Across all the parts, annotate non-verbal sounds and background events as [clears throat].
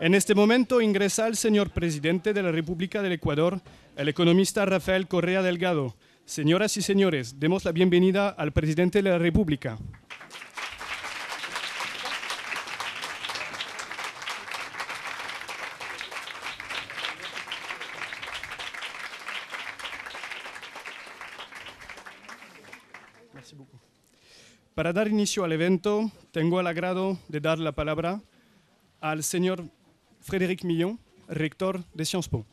En este momento ingresa el señor presidente de la República del Ecuador, el economista Rafael Correa Delgado. Señoras y señores, demos la bienvenida al presidente de la República. Para dar inicio al evento, tengo el agrado de dar la palabra al señor Frédéric Millon, recteur de Sciences Po.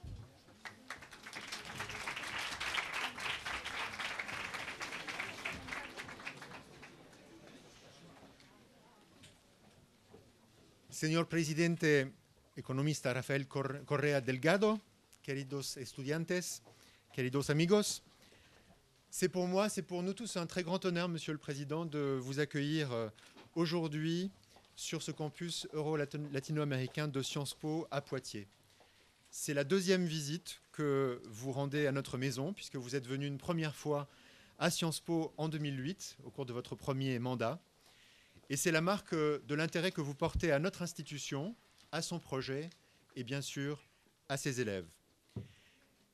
Señor presidente, economista Rafael Correa Delgado, queridos estudiantes, queridos amigos, c'est pour moi, c'est pour nous tous un très grand honneur, Monsieur le Président, de vous accueillir euh, aujourd'hui sur ce campus euro-latino-américain de Sciences Po à Poitiers. C'est la deuxième visite que vous rendez à notre maison, puisque vous êtes venu une première fois à Sciences Po en 2008, au cours de votre premier mandat. Et c'est la marque de l'intérêt que vous portez à notre institution, à son projet et bien sûr à ses élèves.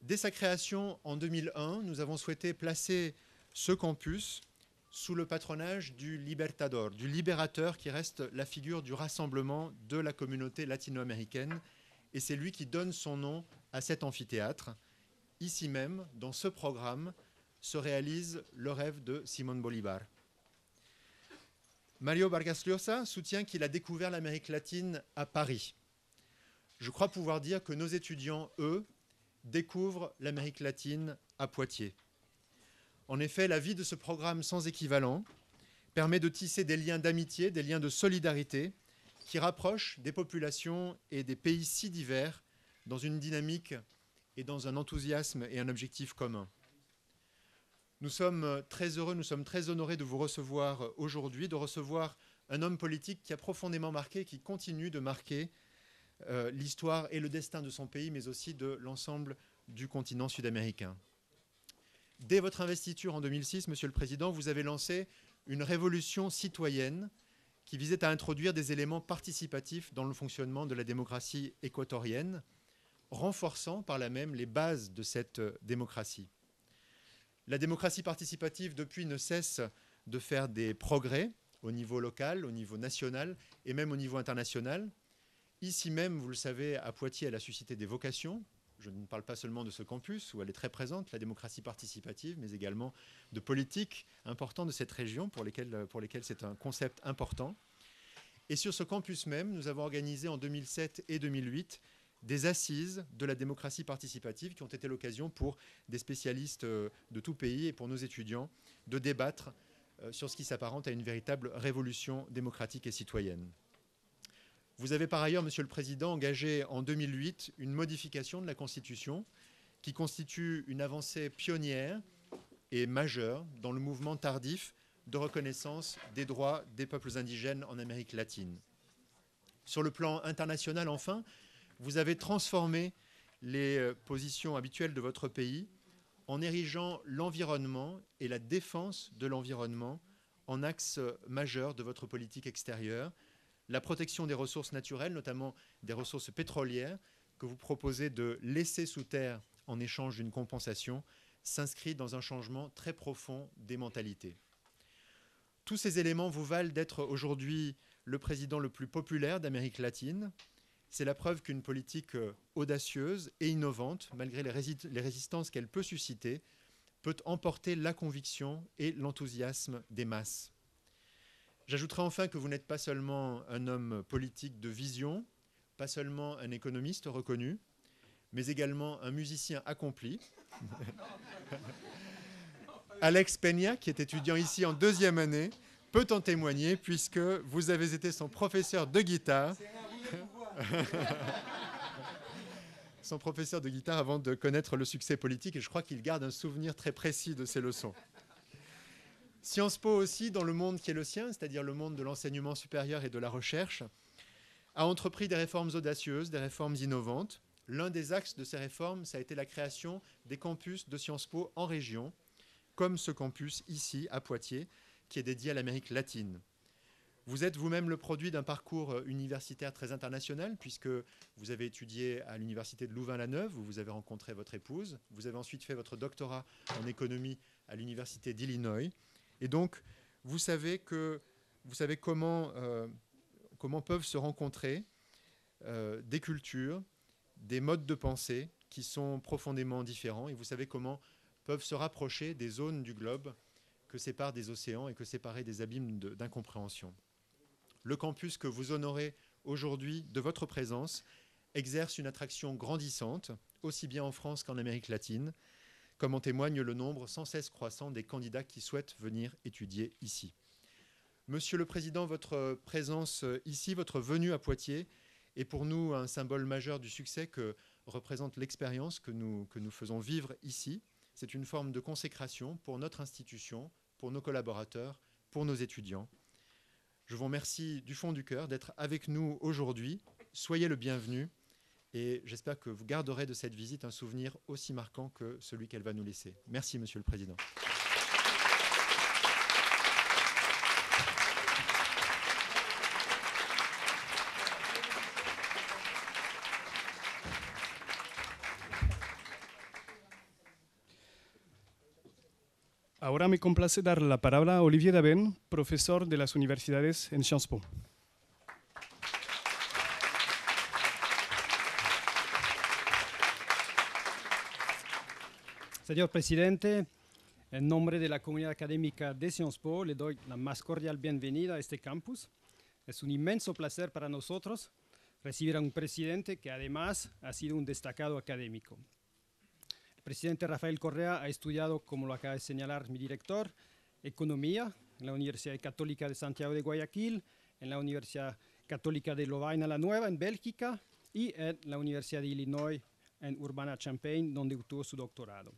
Dès sa création en 2001, nous avons souhaité placer ce campus sous le patronage du libertador, du libérateur qui reste la figure du rassemblement de la communauté latino-américaine. Et c'est lui qui donne son nom à cet amphithéâtre. Ici même, dans ce programme, se réalise le rêve de Simon Bolivar. Mario Vargas Llosa soutient qu'il a découvert l'Amérique latine à Paris. Je crois pouvoir dire que nos étudiants, eux, découvrent l'Amérique latine à Poitiers. En effet, la vie de ce programme sans équivalent permet de tisser des liens d'amitié, des liens de solidarité qui rapprochent des populations et des pays si divers dans une dynamique et dans un enthousiasme et un objectif commun. Nous sommes très heureux, nous sommes très honorés de vous recevoir aujourd'hui, de recevoir un homme politique qui a profondément marqué, qui continue de marquer euh, l'histoire et le destin de son pays, mais aussi de l'ensemble du continent sud-américain. Dès votre investiture en 2006, Monsieur le Président, vous avez lancé une révolution citoyenne qui visait à introduire des éléments participatifs dans le fonctionnement de la démocratie équatorienne, renforçant par là même les bases de cette euh, démocratie. La démocratie participative, depuis, ne cesse de faire des progrès au niveau local, au niveau national et même au niveau international. Ici même, vous le savez, à Poitiers, elle a suscité des vocations, je ne parle pas seulement de ce campus où elle est très présente, la démocratie participative, mais également de politiques importantes de cette région pour lesquelles, c'est un concept important. Et sur ce campus même, nous avons organisé en 2007 et 2008 des assises de la démocratie participative qui ont été l'occasion pour des spécialistes euh, de tout pays et pour nos étudiants de débattre euh, sur ce qui s'apparente à une véritable révolution démocratique et citoyenne. Vous avez par ailleurs, Monsieur le Président, engagé en 2008 une modification de la Constitution qui constitue une avancée pionnière et majeure dans le mouvement tardif de reconnaissance des droits des peuples indigènes en Amérique latine. Sur le plan international, enfin, vous avez transformé les euh, positions habituelles de votre pays en érigeant l'environnement et la défense de l'environnement en axe majeur de votre politique extérieure, la protection des ressources naturelles, notamment des ressources pétrolières, que vous proposez de laisser sous terre en échange d'une compensation, s'inscrit dans un changement très profond des mentalités. Tous ces éléments vous valent d'être aujourd'hui le président le plus populaire d'Amérique latine. C'est la preuve qu'une politique euh, audacieuse et innovante, malgré les, résistances qu'elle peut susciter, peut emporter la conviction et l'enthousiasme des masses. J'ajouterai enfin que vous n'êtes pas seulement un homme politique de vision, pas seulement un économiste reconnu, mais également un musicien accompli. [laughs] Alex Peña, qui est étudiant ici en deuxième année, peut en témoigner puisque vous avez été son professeur de guitare. [laughs] son professeur de guitare avant de connaître le succès politique et je crois qu'il garde un souvenir très précis de ses leçons. Sciences Po aussi, dans le monde qui est le sien, c'est-à-dire le monde de l'enseignement supérieur et de la recherche, a entrepris des réformes audacieuses, des réformes innovantes. L'un des axes de ces réformes, ça a été la création des campus de Sciences Po en région, comme ce campus ici à Poitiers, qui est dédié à l'Amérique latine. Vous êtes vous-même le produit d'un parcours euh, universitaire très international, puisque vous avez étudié à l'université de Louvain-la-Neuve, où vous avez rencontré votre épouse. Vous avez ensuite fait votre doctorat en économie à l'université d'Illinois. Et donc, vous savez, vous savez euh, comment, peuvent se rencontrer euh, des cultures, des modes de pensée qui sont profondément différents, et vous savez comment peuvent se rapprocher des zones du globe que séparent des océans et que séparent des abîmes d'incompréhension. le campus que vous honorez aujourd'hui de votre présence exerce une attraction grandissante, aussi bien en France qu'en Amérique latine comme en témoigne le nombre sans cesse croissant des candidats qui souhaitent venir étudier ici. Monsieur le Président, votre présence euh, ici, votre venue à Poitiers, est pour nous un symbole majeur du succès que représente l'expérience que nous, que nous faisons vivre ici. C'est une forme de consécration pour notre institution, pour nos collaborateurs, pour nos étudiants. Je vous remercie du fond du cœur d'être avec nous aujourd'hui. Soyez le bienvenu. Et j'espère que vous garderez de cette visite un souvenir aussi marquant que celui qu'elle va nous laisser. Merci, Monsieur le Président. Ahora me complace dar la palabra a Olivier Daben, profesor de las universidades en Sciences Po. Señor presidente, en nombre de la comunidad académica de Sciences Po, le doy la más cordial bienvenida a este campus. Es un inmenso placer para nosotros recibir a un presidente que además ha sido un destacado académico. El presidente Rafael Correa ha estudiado, como lo acaba de señalar mi director, Economía en la Universidad Católica de Santiago de Guayaquil, en la Universidad Católica de Lovaina la Nueva, en Bélgica, y en la Universidad de Illinois, en Urbana-Champaign, donde obtuvo su doctorado.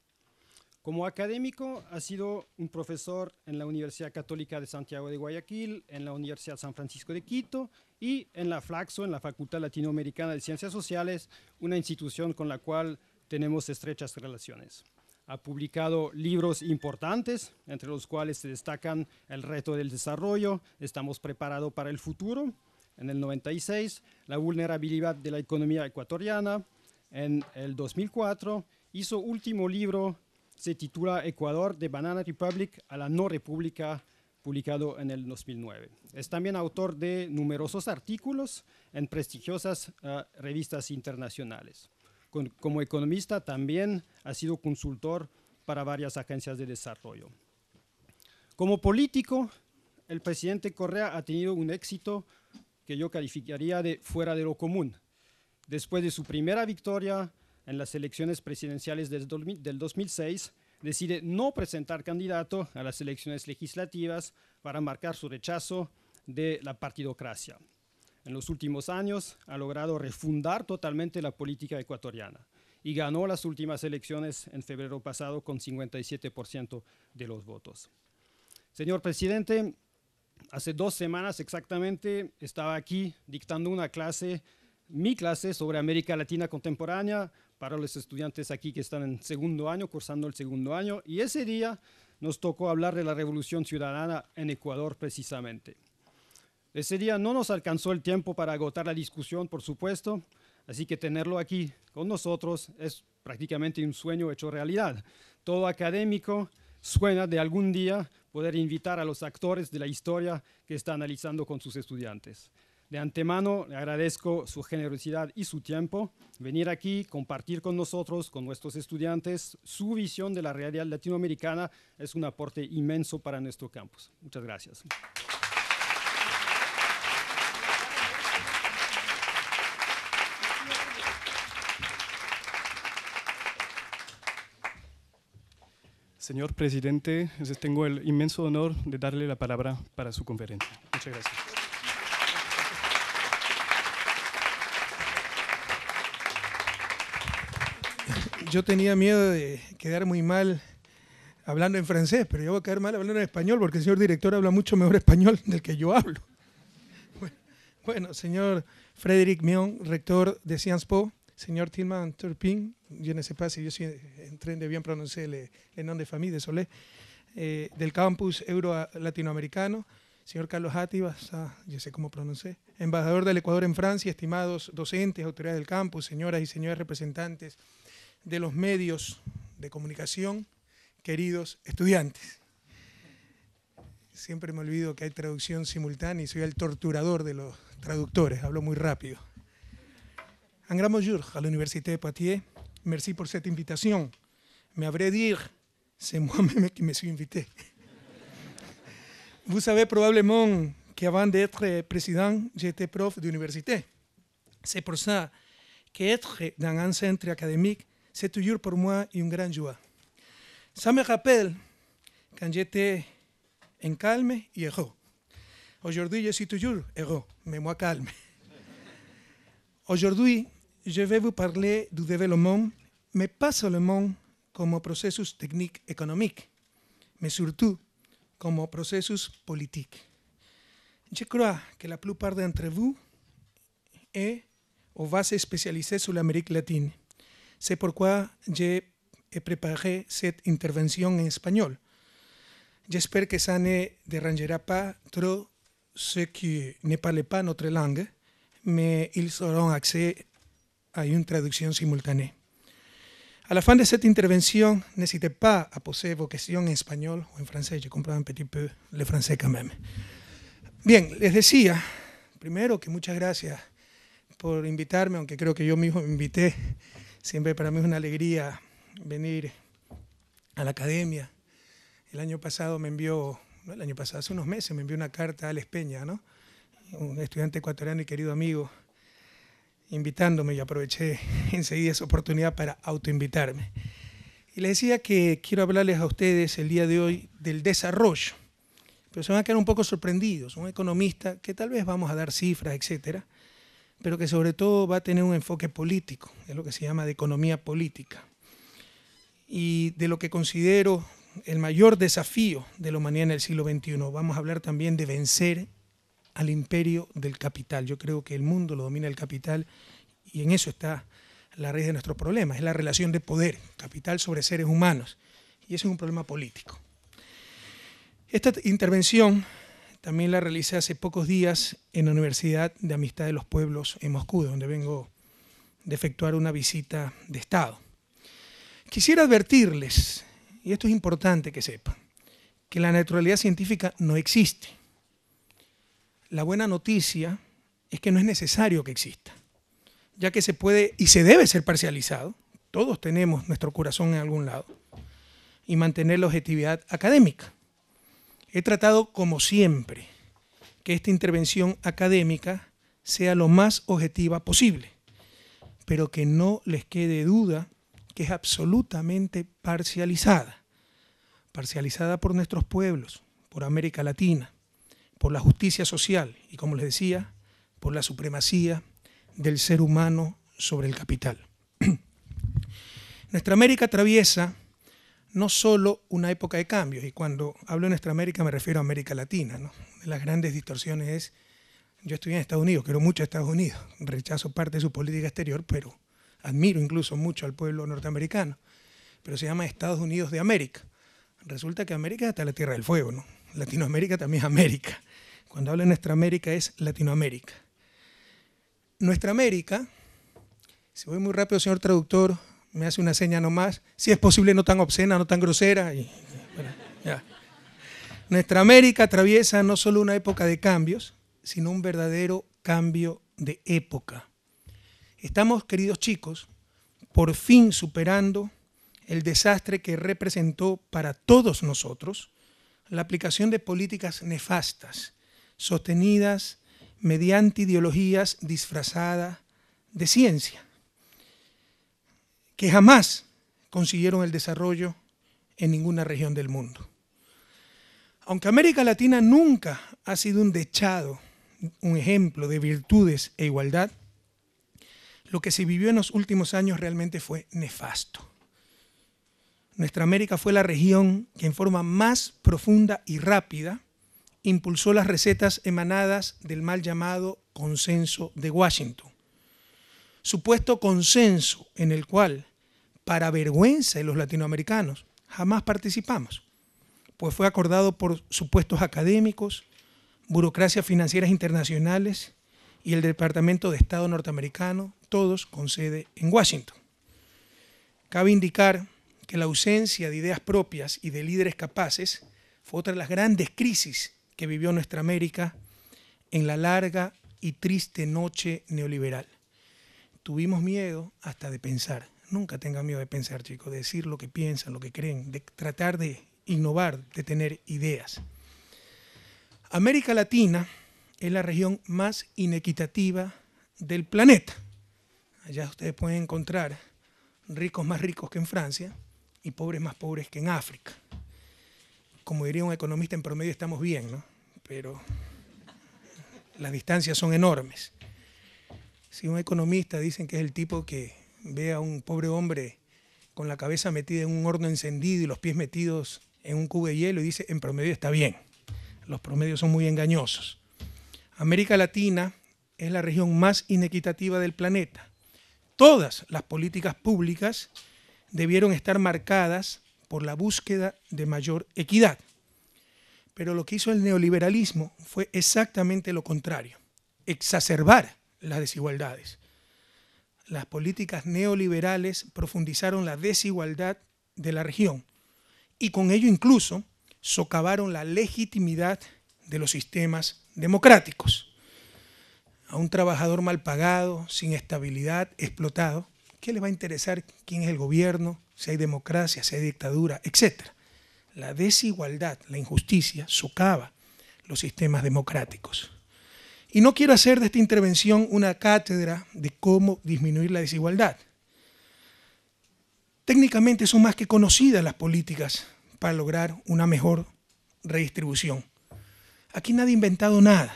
Como académico, ha sido un profesor en la Universidad Católica de Santiago de Guayaquil, en la Universidad San Francisco de Quito y en la FLAXO, en la Facultad Latinoamericana de Ciencias Sociales, una institución con la cual tenemos estrechas relaciones. Ha publicado libros importantes, entre los cuales se destacan El reto del desarrollo, Estamos preparados para el futuro, en el 96, La vulnerabilidad de la economía ecuatoriana, en el 2004, hizo último libro se titula Ecuador de Banana Republic a la no república, publicado en el 2009. Es también autor de numerosos artículos en prestigiosas ah, revistas internacionales. como economista también ha sido consultor para varias agencias de desarrollo. Como político, el presidente Correa ha tenido un éxito que yo calificaría de fuera de lo común. Después de su primera victoria en las elecciones presidenciales del, 2006, decide no presentar candidato a las elecciones legislativas para marcar su rechazo de la partidocracia. En los últimos años ha logrado refundar totalmente la política ecuatoriana y ganó las últimas elecciones en febrero pasado con 57% de los votos. Señor presidente, hace dos semanas exactamente estaba aquí dictando una clase, mi clase sobre América Latina contemporánea para los estudiantes aquí que están en segundo año, cursando el segundo año, y ese día nos tocó hablar de la revolución ciudadana en Ecuador precisamente. Ese día no nos alcanzó el tiempo para agotar la discusión, por supuesto, así que tenerlo aquí con nosotros es prácticamente un sueño hecho realidad. Todo académico suena de algún día poder invitar a los actores de la historia que está analizando con sus estudiantes. De antemano le agradezco su generosidad y su tiempo, venir aquí, compartir con nosotros, con nuestros estudiantes, su visión de la realidad latinoamericana es un aporte inmenso para nuestro campus. Muchas gracias. Señor presidente, tengo el inmenso honor de darle la palabra para su conferencia. Muchas gracias. yo tenía miedo de quedar muy mal hablando en francés, pero yo voy a quedar mal hablando en español porque el señor director habla mucho mejor español [laughs] del que yo hablo. Bueno, señor Frédéric Mion, rector de Sciences Po, señor Tilman Turpin, yo no sé si yo bien pronunciar el, nombre de familia, de Solé, eh, del campus euro-latinoamericano, señor Carlos Átivas, ah, yo sé cómo pronuncié, embajador del Ecuador en Francia, estimados docentes, autoridades del campus, señoras y señores representantes de los medios de comunicación, queridos estudiantes. Siempre me olvido que hay traducción simultánea y soy el torturador de los traductores, hablo muy rápido. Un gran bonjour la universidad de Poitiers. Merci por cette invitación. Me habré dir, dire, c'est moi-même [laughs] qui me suis invité. Vous savez probablement avant d'être président, j'étais prof université, C'est pour ça être dans un centre académique, c'est toujours pour moi une grande joie. Ça me rappelle quand j'étais en calme et heureux. Aujourd'hui, je suis toujours heureux, mais moi calme. [laughs] Aujourd'hui, je vais vous parler du développement, mais pas seulement comme processus technique économique, mais surtout comme processus politique. Je crois que la plupart d'entre vous est ou va se spécialiser sur l'Amérique latine. por pourquoi he eh, préparé esta intervención en español. Espero que sane de dérangera a trop que qui ne parlent pas notre langue, mais ils auront accès a una traducción simultánea. A la fin de esta intervención, n'hésitez pas à poser vos en español o en francés. Je comprends un petit peu le francés quand Bien, les decía, primero que muchas gracias por invitarme, aunque creo que yo mismo me invité Siempre para mí es una alegría venir a la academia. El año pasado me envió, no el año pasado, hace unos meses me envió una carta a Alex Peña, ¿no? un estudiante ecuatoriano y querido amigo, invitándome y aproveché [laughs] enseguida esa oportunidad para autoinvitarme. Y le decía que quiero hablarles a ustedes el día de hoy del desarrollo, pero se van a quedar un poco sorprendidos. Un economista, que tal vez vamos a dar cifras, etcétera, pero que sobre todo va a tener un enfoque político, es lo que se llama de economía política. Y de lo que considero el mayor desafío de la humanidad en el siglo XXI, vamos a hablar también de vencer al imperio del capital. Yo creo que el mundo lo domina el capital y en eso está la raíz de nuestros problemas, es la relación de poder, capital sobre seres humanos. Y eso es un problema político. Esta intervención también la realicé hace pocos días en la Universidad de Amistad de los Pueblos en Moscú, donde vengo de efectuar una visita de Estado. Quisiera advertirles, y esto es importante que sepan, que la naturalidad científica no existe. La buena noticia es que no es necesario que exista, ya que se puede y se debe ser parcializado. Todos tenemos nuestro corazón en algún lado y mantener la objetividad académica. He tratado, como siempre, que esta intervención académica sea lo más objetiva posible, pero que no les quede duda que es absolutamente parcializada, parcializada por nuestros pueblos, por América Latina, por la justicia social y, como les decía, por la supremacía del ser humano sobre el capital. [clears throat] Nuestra América atraviesa no solo una época de cambios, y cuando hablo de nuestra América me refiero a América Latina, de las grandes distorsiones es, yo estoy en Estados Unidos, quiero mucho a Estados Unidos, rechazo parte de su política exterior, pero admiro incluso mucho al pueblo norteamericano, pero se llama Estados Unidos de América. Resulta que América es hasta la Tierra del Fuego, ¿no? Latinoamérica también es América. Cuando hablo de nuestra América es Latinoamérica. Nuestra América, si voy muy rápido, señor traductor, me hace una seña nomás, si es posible no tan obscena, no tan grosera. Nuestra América atraviesa no solo una época de cambios, sino un verdadero cambio de época. Estamos, queridos chicos, por fin superando el desastre que representó para todos nosotros la aplicación de políticas nefastas, sostenidas mediante ideologías disfrazadas de ciencia que jamás consiguieron el desarrollo en ninguna región del mundo. Aunque América Latina nunca ha sido un dechado, un ejemplo de virtudes e igualdad, lo que se vivió en los últimos años realmente fue nefasto. Nuestra América fue la región que en forma más profunda y rápida impulsó las recetas emanadas del mal llamado consenso de Washington, supuesto consenso en el cual, para vergüenza de los latinoamericanos, jamás participamos, pues fue acordado por supuestos académicos, burocracias financieras internacionales y el Departamento de Estado norteamericano, todos con sede en Washington. Cabe indicar que la ausencia de ideas propias y de líderes capaces fue otra de las grandes crisis que vivió nuestra América en la larga y triste noche neoliberal tuvimos miedo hasta de pensar. Nunca tengan miedo de pensar, chicos, de decir lo que piensan, lo que creen, de tratar de innovar, de tener ideas. América Latina es la región más inequitativa del planeta. Allá ustedes pueden encontrar ricos más ricos que en Francia y pobres más pobres que en África. Como diría un economista, en promedio estamos bien, ¿no? Pero las distancias son enormes. Si un economista dicen que es el tipo que ve a un pobre hombre con la cabeza metida en un horno encendido y los pies metidos en un cubo de hielo y dice, en promedio está bien. Los promedios son muy engañosos. América Latina es la región más inequitativa del planeta. Todas las políticas públicas debieron estar marcadas por la búsqueda de mayor equidad. Pero lo que hizo el neoliberalismo fue exactamente lo contrario, exacerbar las desigualdades. Las políticas neoliberales profundizaron la desigualdad de la región y con ello incluso socavaron la legitimidad de los sistemas democráticos. A un trabajador mal pagado, sin estabilidad, explotado, ¿qué le va a interesar quién es el gobierno, si hay democracia, si hay dictadura, etcétera? La desigualdad, la injusticia socava los sistemas democráticos. Y no quiero hacer de esta intervención una cátedra de cómo disminuir la desigualdad. Técnicamente son más que conocidas las políticas para lograr una mejor redistribución. Aquí nadie ha inventado nada.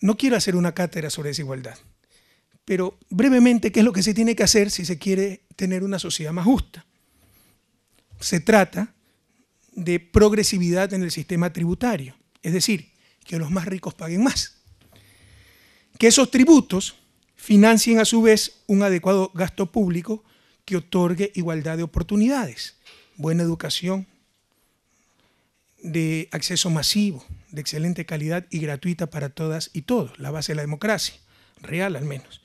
No quiero hacer una cátedra sobre desigualdad, pero brevemente, ¿qué es lo que se tiene que hacer si se quiere tener una sociedad más justa? Se trata de progresividad en el sistema tributario, es decir, que los más ricos paguen más. Que esos tributos financien a su vez un adecuado gasto público que otorgue igualdad de oportunidades, buena educación, de acceso masivo, de excelente calidad y gratuita para todas y todos, la base de la democracia, real al menos.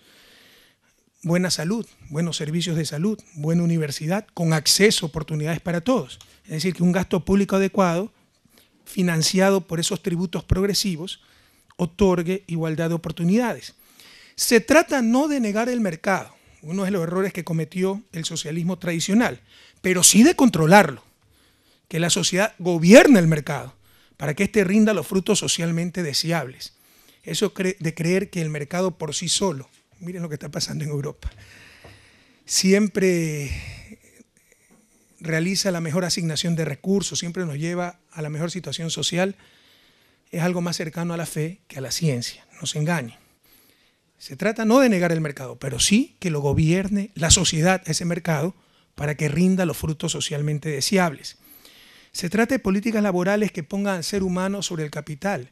Buena salud, buenos servicios de salud, buena universidad con acceso, a oportunidades para todos. Es decir, que un gasto público adecuado financiado por esos tributos progresivos, otorgue igualdad de oportunidades. Se trata no de negar el mercado, uno de los errores que cometió el socialismo tradicional, pero sí de controlarlo, que la sociedad gobierne el mercado para que éste rinda los frutos socialmente deseables. Eso de creer que el mercado por sí solo, miren lo que está pasando en Europa, siempre realiza la mejor asignación de recursos, siempre nos lleva a la mejor situación social, es algo más cercano a la fe que a la ciencia, no se engañe. Se trata no de negar el mercado, pero sí que lo gobierne la sociedad, ese mercado, para que rinda los frutos socialmente deseables. Se trata de políticas laborales que pongan al ser humano sobre el capital.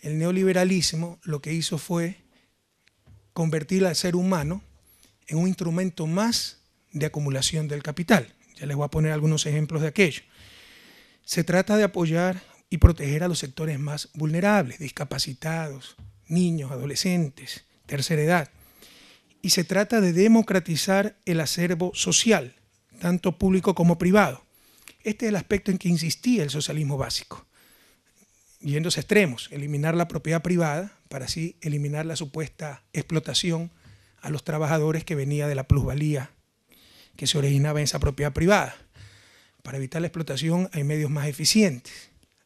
El neoliberalismo lo que hizo fue convertir al ser humano en un instrumento más de acumulación del capital. Ya les voy a poner algunos ejemplos de aquello. Se trata de apoyar y proteger a los sectores más vulnerables, discapacitados, niños, adolescentes, tercera edad. Y se trata de democratizar el acervo social, tanto público como privado. Este es el aspecto en que insistía el socialismo básico, yéndose a extremos, eliminar la propiedad privada para así eliminar la supuesta explotación a los trabajadores que venía de la plusvalía que se originaba en esa propiedad privada. Para evitar la explotación hay medios más eficientes.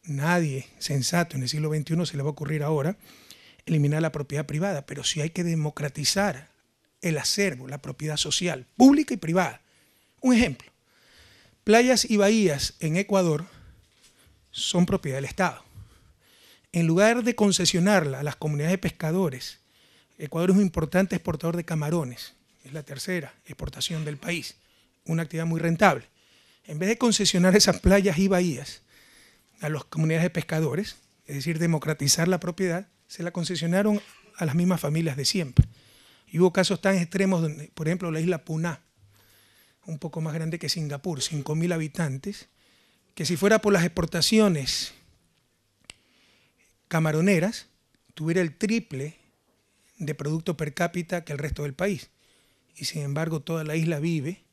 Nadie sensato en el siglo XXI se le va a ocurrir ahora eliminar la propiedad privada, pero sí hay que democratizar el acervo, la propiedad social, pública y privada. Un ejemplo, playas y bahías en Ecuador son propiedad del Estado. En lugar de concesionarla a las comunidades de pescadores, Ecuador es un importante exportador de camarones, es la tercera exportación del país una actividad muy rentable. En vez de concesionar esas playas y bahías a las comunidades de pescadores, es decir, democratizar la propiedad, se la concesionaron a las mismas familias de siempre. Y hubo casos tan extremos, por ejemplo, la isla Puná, un poco más grande que Singapur, 5.000 habitantes, que si fuera por las exportaciones camaroneras, tuviera el triple de producto per cápita que el resto del país. Y sin embargo, toda la isla vive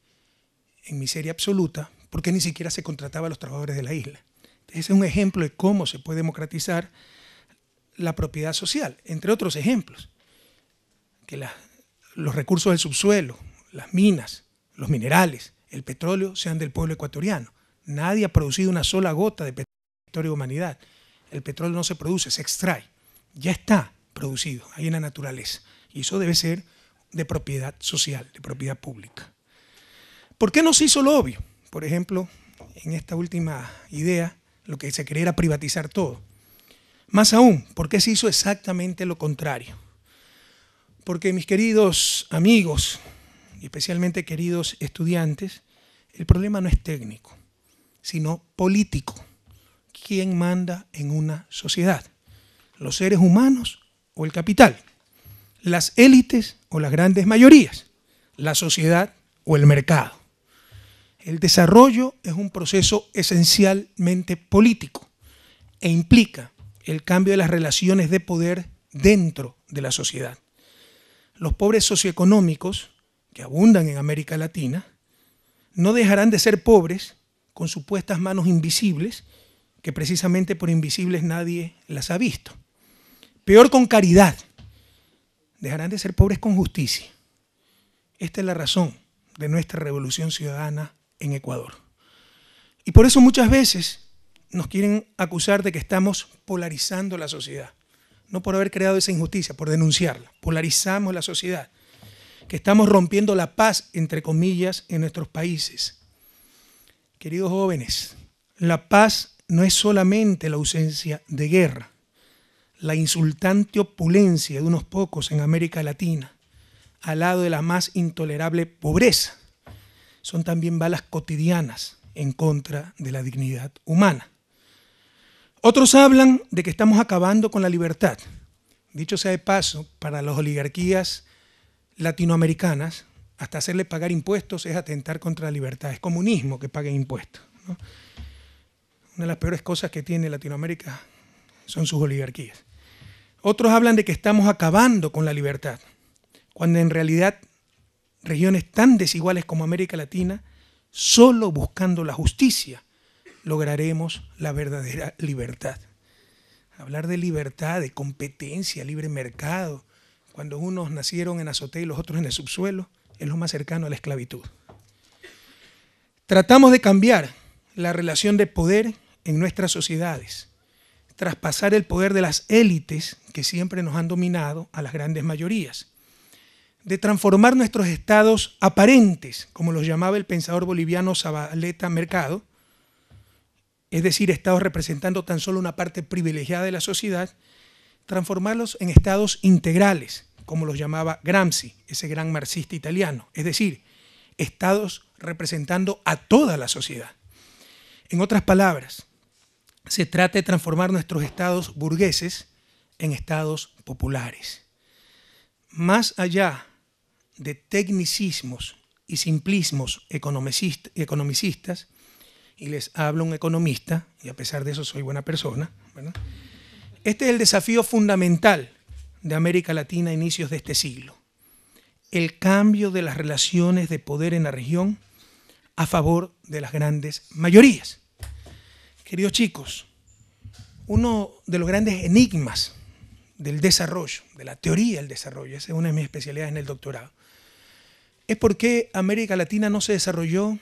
en miseria absoluta porque ni siquiera se contrataba a los trabajadores de la isla. ese es un ejemplo de cómo se puede democratizar la propiedad social, entre otros ejemplos, que los recursos del subsuelo, las minas, los minerales, el petróleo sean del pueblo ecuatoriano. Nadie ha producido una sola gota de petróleo de humanidad. El petróleo no se produce, se extrae. Ya está producido ahí en la naturaleza. Y eso debe ser de propiedad social, de propiedad pública. ¿Por qué no se hizo lo obvio? Por ejemplo, en esta última idea, lo que se quería era privatizar todo. Más aún, ¿por qué se hizo exactamente lo contrario? Porque mis queridos amigos, especialmente queridos estudiantes, el problema no es técnico, sino político. ¿Quién manda en una sociedad? ¿Los seres humanos o el capital? ¿Las élites o las grandes mayorías? ¿La sociedad o el mercado? El desarrollo es un proceso esencialmente político e implica el cambio de las relaciones de poder dentro de la sociedad. Los pobres socioeconómicos, que abundan en América Latina, no dejarán de ser pobres con supuestas manos invisibles, que precisamente por invisibles nadie las ha visto. Peor con caridad. Dejarán de ser pobres con justicia. Esta es la razón de nuestra revolución ciudadana en Ecuador. Y por eso muchas veces nos quieren acusar de que estamos polarizando la sociedad. No por haber creado esa injusticia, por denunciarla. Polarizamos la sociedad. Que estamos rompiendo la paz, entre comillas, en nuestros países. Queridos jóvenes, la paz no es solamente la ausencia de guerra, la insultante opulencia de unos pocos en América Latina, al lado de la más intolerable pobreza son también balas cotidianas en contra de la dignidad humana. Otros hablan de que estamos acabando con la libertad. Dicho sea de paso, para las oligarquías latinoamericanas, hasta hacerle pagar impuestos es atentar contra la libertad. Es comunismo que pague impuestos. Una de las peores cosas que tiene Latinoamérica son sus oligarquías. Otros hablan de que estamos acabando con la libertad, cuando en realidad regiones tan desiguales como América Latina, solo buscando la justicia lograremos la verdadera libertad. Hablar de libertad, de competencia, libre mercado, cuando unos nacieron en azotea y los otros en el subsuelo, es lo más cercano a la esclavitud. Tratamos de cambiar la relación de poder en nuestras sociedades, traspasar el poder de las élites que siempre nos han dominado a las grandes mayorías de transformar nuestros estados aparentes, como los llamaba el pensador boliviano Zabaleta Mercado, es decir, estados representando tan solo una parte privilegiada de la sociedad, transformarlos en estados integrales, como los llamaba Gramsci, ese gran marxista italiano, es decir, estados representando a toda la sociedad. En otras palabras, se trata de transformar nuestros estados burgueses en estados populares. Más allá de tecnicismos y simplismos economicistas, y les hablo un economista, y a pesar de eso soy buena persona, este es el desafío fundamental de América Latina a inicios de este siglo, el cambio de las relaciones de poder en la región a favor de las grandes mayorías. Queridos chicos, uno de los grandes enigmas del desarrollo, de la teoría del desarrollo, esa es una de mis especialidades en el doctorado, es porque América Latina no se desarrolló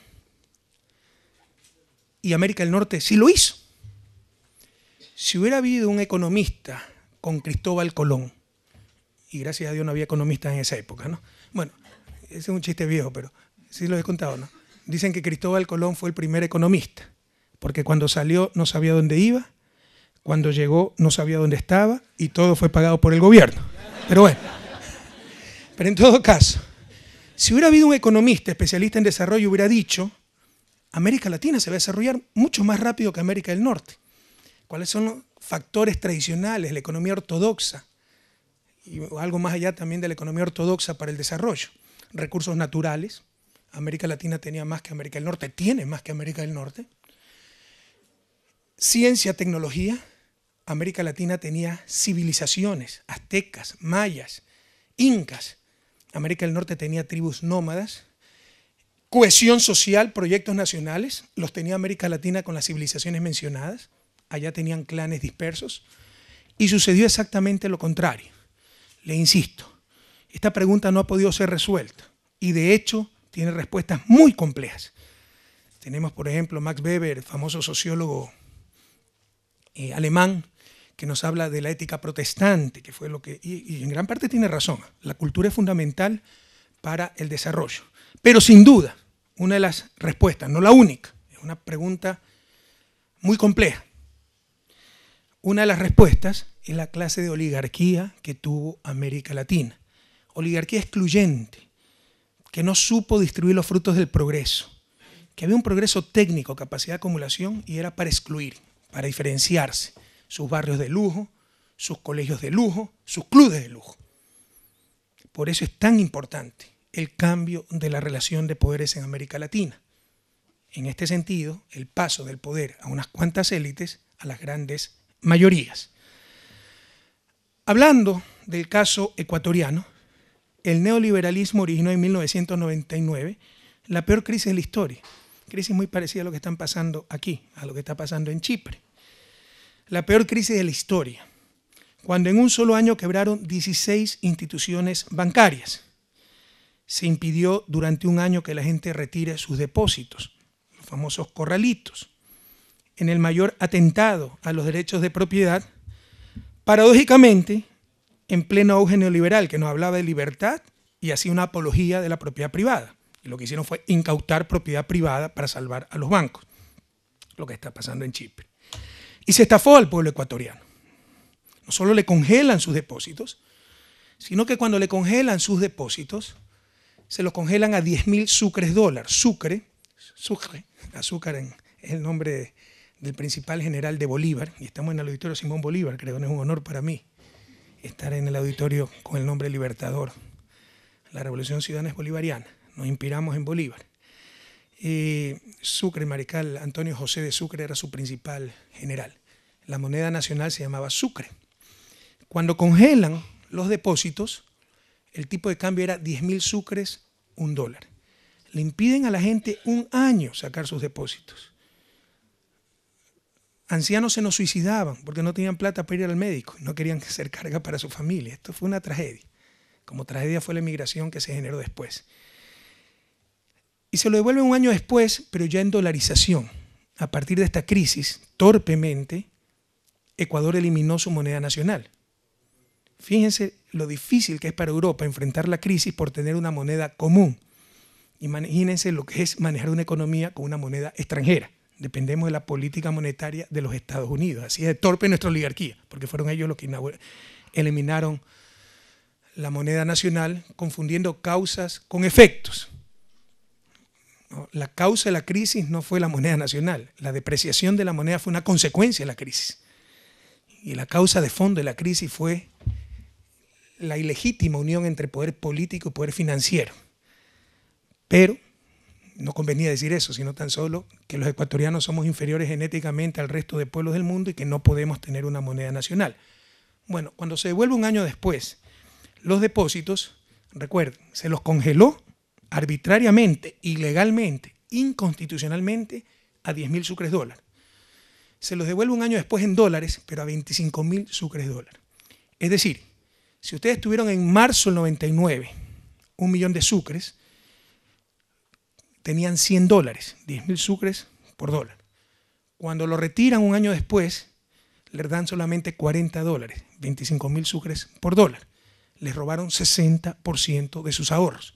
y América del Norte sí lo hizo. Si hubiera habido un economista con Cristóbal Colón, y gracias a Dios no había economistas en esa época, ¿no? Bueno, ese es un chiste viejo, pero sí lo he contado, ¿no? Dicen que Cristóbal Colón fue el primer economista, porque cuando salió no sabía dónde iba, cuando llegó no sabía dónde estaba y todo fue pagado por el gobierno. Pero bueno, [laughs] pero en todo caso, si hubiera habido un economista especialista en desarrollo, hubiera dicho, América Latina se va a desarrollar mucho más rápido que América del Norte. ¿Cuáles son los factores tradicionales, la economía ortodoxa? Y algo más allá también de la economía ortodoxa para el desarrollo. Recursos naturales. América Latina tenía más que América del Norte, tiene más que América del Norte. Ciencia, tecnología. América Latina tenía civilizaciones, aztecas, mayas, incas, América del Norte tenía tribus nómadas, cohesión social, proyectos nacionales, los tenía América Latina con las civilizaciones mencionadas, allá tenían clanes dispersos, y sucedió exactamente lo contrario. Le insisto, esta pregunta no ha podido ser resuelta y de hecho tiene respuestas muy complejas. Tenemos, por ejemplo, Max Weber, famoso sociólogo eh, alemán, que nos habla de la ética protestante, que fue lo que... Y, en gran parte tiene razón, la cultura es fundamental para el desarrollo. Pero sin duda, una de las respuestas, no la única, es una pregunta muy compleja. Una de las respuestas es la clase de oligarquía que tuvo América Latina. Oligarquía excluyente, que no supo distribuir los frutos del progreso, que había un progreso técnico, capacidad de acumulación, y era para excluir, para diferenciarse sus barrios de lujo, sus colegios de lujo, sus clubes de lujo. Por eso es tan importante el cambio de la relación de poderes en América Latina. En este sentido, el paso del poder a unas cuantas élites a las grandes mayorías. Hablando del caso ecuatoriano, el neoliberalismo originó en 1999 la peor crisis de la historia, crisis muy parecida a lo que están pasando aquí, a lo que está pasando en Chipre la peor crisis de la historia, cuando en un solo año quebraron 16 instituciones bancarias. Se impidió durante un año que la gente retire sus depósitos, los famosos corralitos. En el mayor atentado a los derechos de propiedad, paradójicamente, en pleno auge neoliberal, que nos hablaba de libertad y hacía una apología de la propiedad privada. lo que hicieron fue incautar propiedad privada para salvar a los bancos, lo que está pasando en Chipre. Y se estafó al pueblo ecuatoriano. No solo le congelan sus depósitos, sino que cuando le congelan sus depósitos, se los congelan a 10 mil sucres dólar. Sucre, sucre, azúcar es el nombre del principal general de Bolívar, y estamos en el auditorio Simón Bolívar, creo que es un honor para mí estar en el auditorio con el nombre Libertador. La Revolución Ciudadana es bolivariana, nos inspiramos en Bolívar. Eh, sucre, Marical, Antonio José de Sucre era su principal general la moneda nacional se llamaba Sucre. Cuando congelan los depósitos, el tipo de cambio era 10.000 sucres, un dólar. Le impiden a la gente un año sacar sus depósitos. Ancianos se nos suicidaban porque no tenían plata para ir al médico, no querían [laughs] hacer carga para su familia. Esto fue una tragedia. Como tragedia fue la emigración que se generó después. Y se lo devuelven un año después, pero ya en dolarización. A partir de esta crisis, torpemente, Ecuador eliminó su moneda nacional. Fíjense lo difícil que es para Europa enfrentar la crisis por tener una moneda común. Imagínense lo que es manejar una economía con una moneda extranjera. Dependemos de la política monetaria de los Estados Unidos. Así es torpe nuestra oligarquía, porque fueron ellos los que eliminaron la moneda nacional confundiendo causas con efectos. La causa de la crisis no fue la moneda nacional. La depreciación de la moneda fue una consecuencia de la crisis y la causa de fondo de la crisis fue la ilegítima unión entre poder político y poder financiero. Pero no convenía decir eso, sino tan solo que los ecuatorianos somos inferiores genéticamente al resto de pueblos del mundo y que no podemos tener una moneda nacional. Bueno, cuando se devuelve un año después los depósitos, recuerden, se los congeló arbitrariamente, ilegalmente, inconstitucionalmente a 10.000 mil sucres dólares se los devuelve un año después en dólares, pero a 25 mil sucres de dólar. Es decir, si ustedes tuvieron en marzo del 99 un millón de sucres, tenían 100 dólares, 10 mil sucres por dólar. Cuando lo retiran un año después, les dan solamente 40 dólares, 25 mil sucres por dólar. Les robaron 60% de sus ahorros.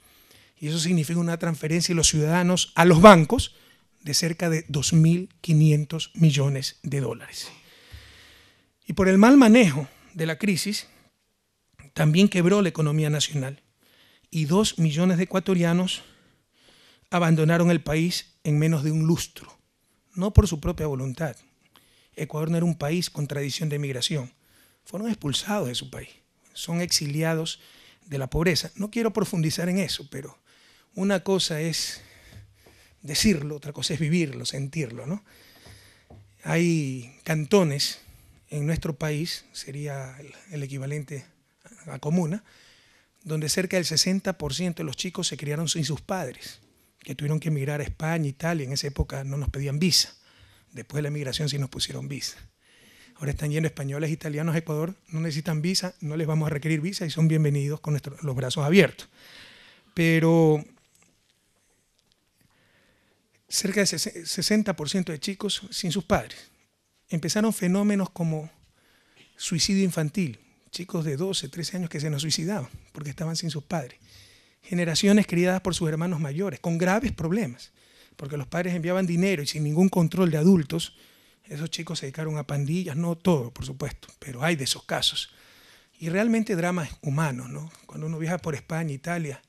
Y eso significa una transferencia de los ciudadanos a los bancos de cerca de 2.500 millones de dólares. Y por el mal manejo de la crisis, también quebró la economía nacional y dos millones de ecuatorianos abandonaron el país en menos de un lustro, no por su propia voluntad. Ecuador no era un país con tradición de migración. Fueron expulsados de su país, son exiliados de la pobreza. No quiero profundizar en eso, pero una cosa es decirlo, otra cosa es vivirlo, sentirlo. ¿no? Hay cantones en nuestro país, sería el, equivalente a comuna, donde cerca del 60% de los chicos se criaron sin sus padres, que tuvieron que emigrar a España, Italia, en esa época no nos pedían visa. Después de la emigración sí nos pusieron visa. Ahora están yendo españoles, italianos Ecuador, no necesitan visa, no les vamos a requerir visa y son bienvenidos con los brazos abiertos. Pero cerca de 60% de chicos sin sus padres. Empezaron fenómenos como suicidio infantil, chicos de 12, 13 años que se nos suicidaban porque estaban sin sus padres. Generaciones criadas por sus hermanos mayores, con graves problemas, porque los padres enviaban dinero y sin ningún control de adultos, esos chicos se dedicaron a pandillas, no todo, por supuesto, pero hay de esos casos. Y realmente dramas humanos, ¿no? Cuando uno viaja por España, Italia,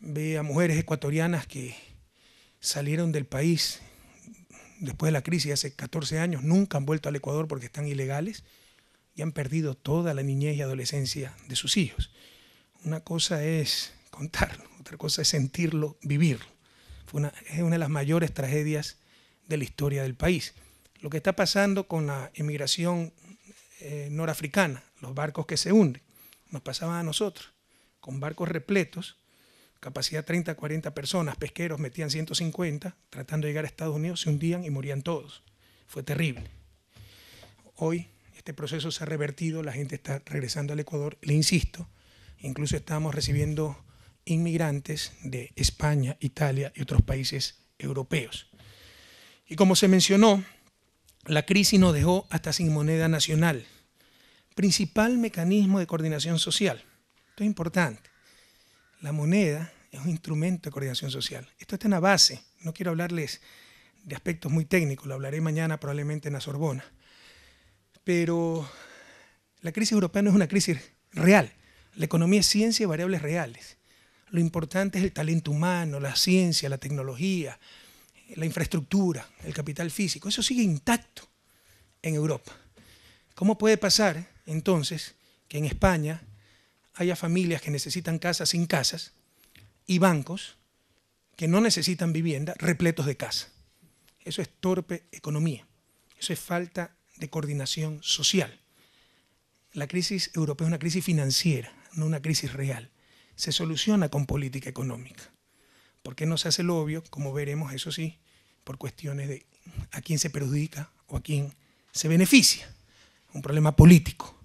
ve a mujeres ecuatorianas que salieron del país después de la crisis hace 14 años, nunca han vuelto al Ecuador porque están ilegales y han perdido toda la niñez y adolescencia de sus hijos. Una cosa es contarlo, [laughs] otra cosa es sentirlo, vivirlo. Fue una, es una de las mayores tragedias de la historia del país. Lo que está pasando con la emigración eh, norafricana, los barcos que se hunden, nos pasaba a nosotros, con barcos repletos capacidad 30, 40 personas, pesqueros metían 150, tratando de llegar a Estados Unidos, se hundían y morían todos. Fue terrible. Hoy este proceso se ha revertido, la gente está regresando al Ecuador, le insisto, incluso estamos recibiendo inmigrantes de España, Italia y otros países europeos. Y como se mencionó, la crisis nos dejó hasta sin moneda nacional, principal mecanismo de coordinación social. Esto es importante. La moneda es un instrumento de coordinación social. Esto está en la base. No quiero hablarles de aspectos muy técnicos, lo hablaré mañana probablemente en la Sorbona. Pero la crisis europea no es una crisis real. La economía es ciencia y variables reales. Lo importante es el talento humano, la ciencia, la tecnología, la infraestructura, el capital físico. Eso sigue intacto en Europa. ¿Cómo puede pasar entonces que en España haya familias que necesitan casas sin casas y bancos que no necesitan vivienda repletos de casa. Eso es torpe economía. Eso es falta de coordinación social. La crisis europea es una crisis financiera, no una crisis real. Se soluciona con política económica. ¿Por qué no se hace lo obvio? Como veremos, eso sí, por cuestiones de a quién se perjudica o a quién se beneficia. Un problema político.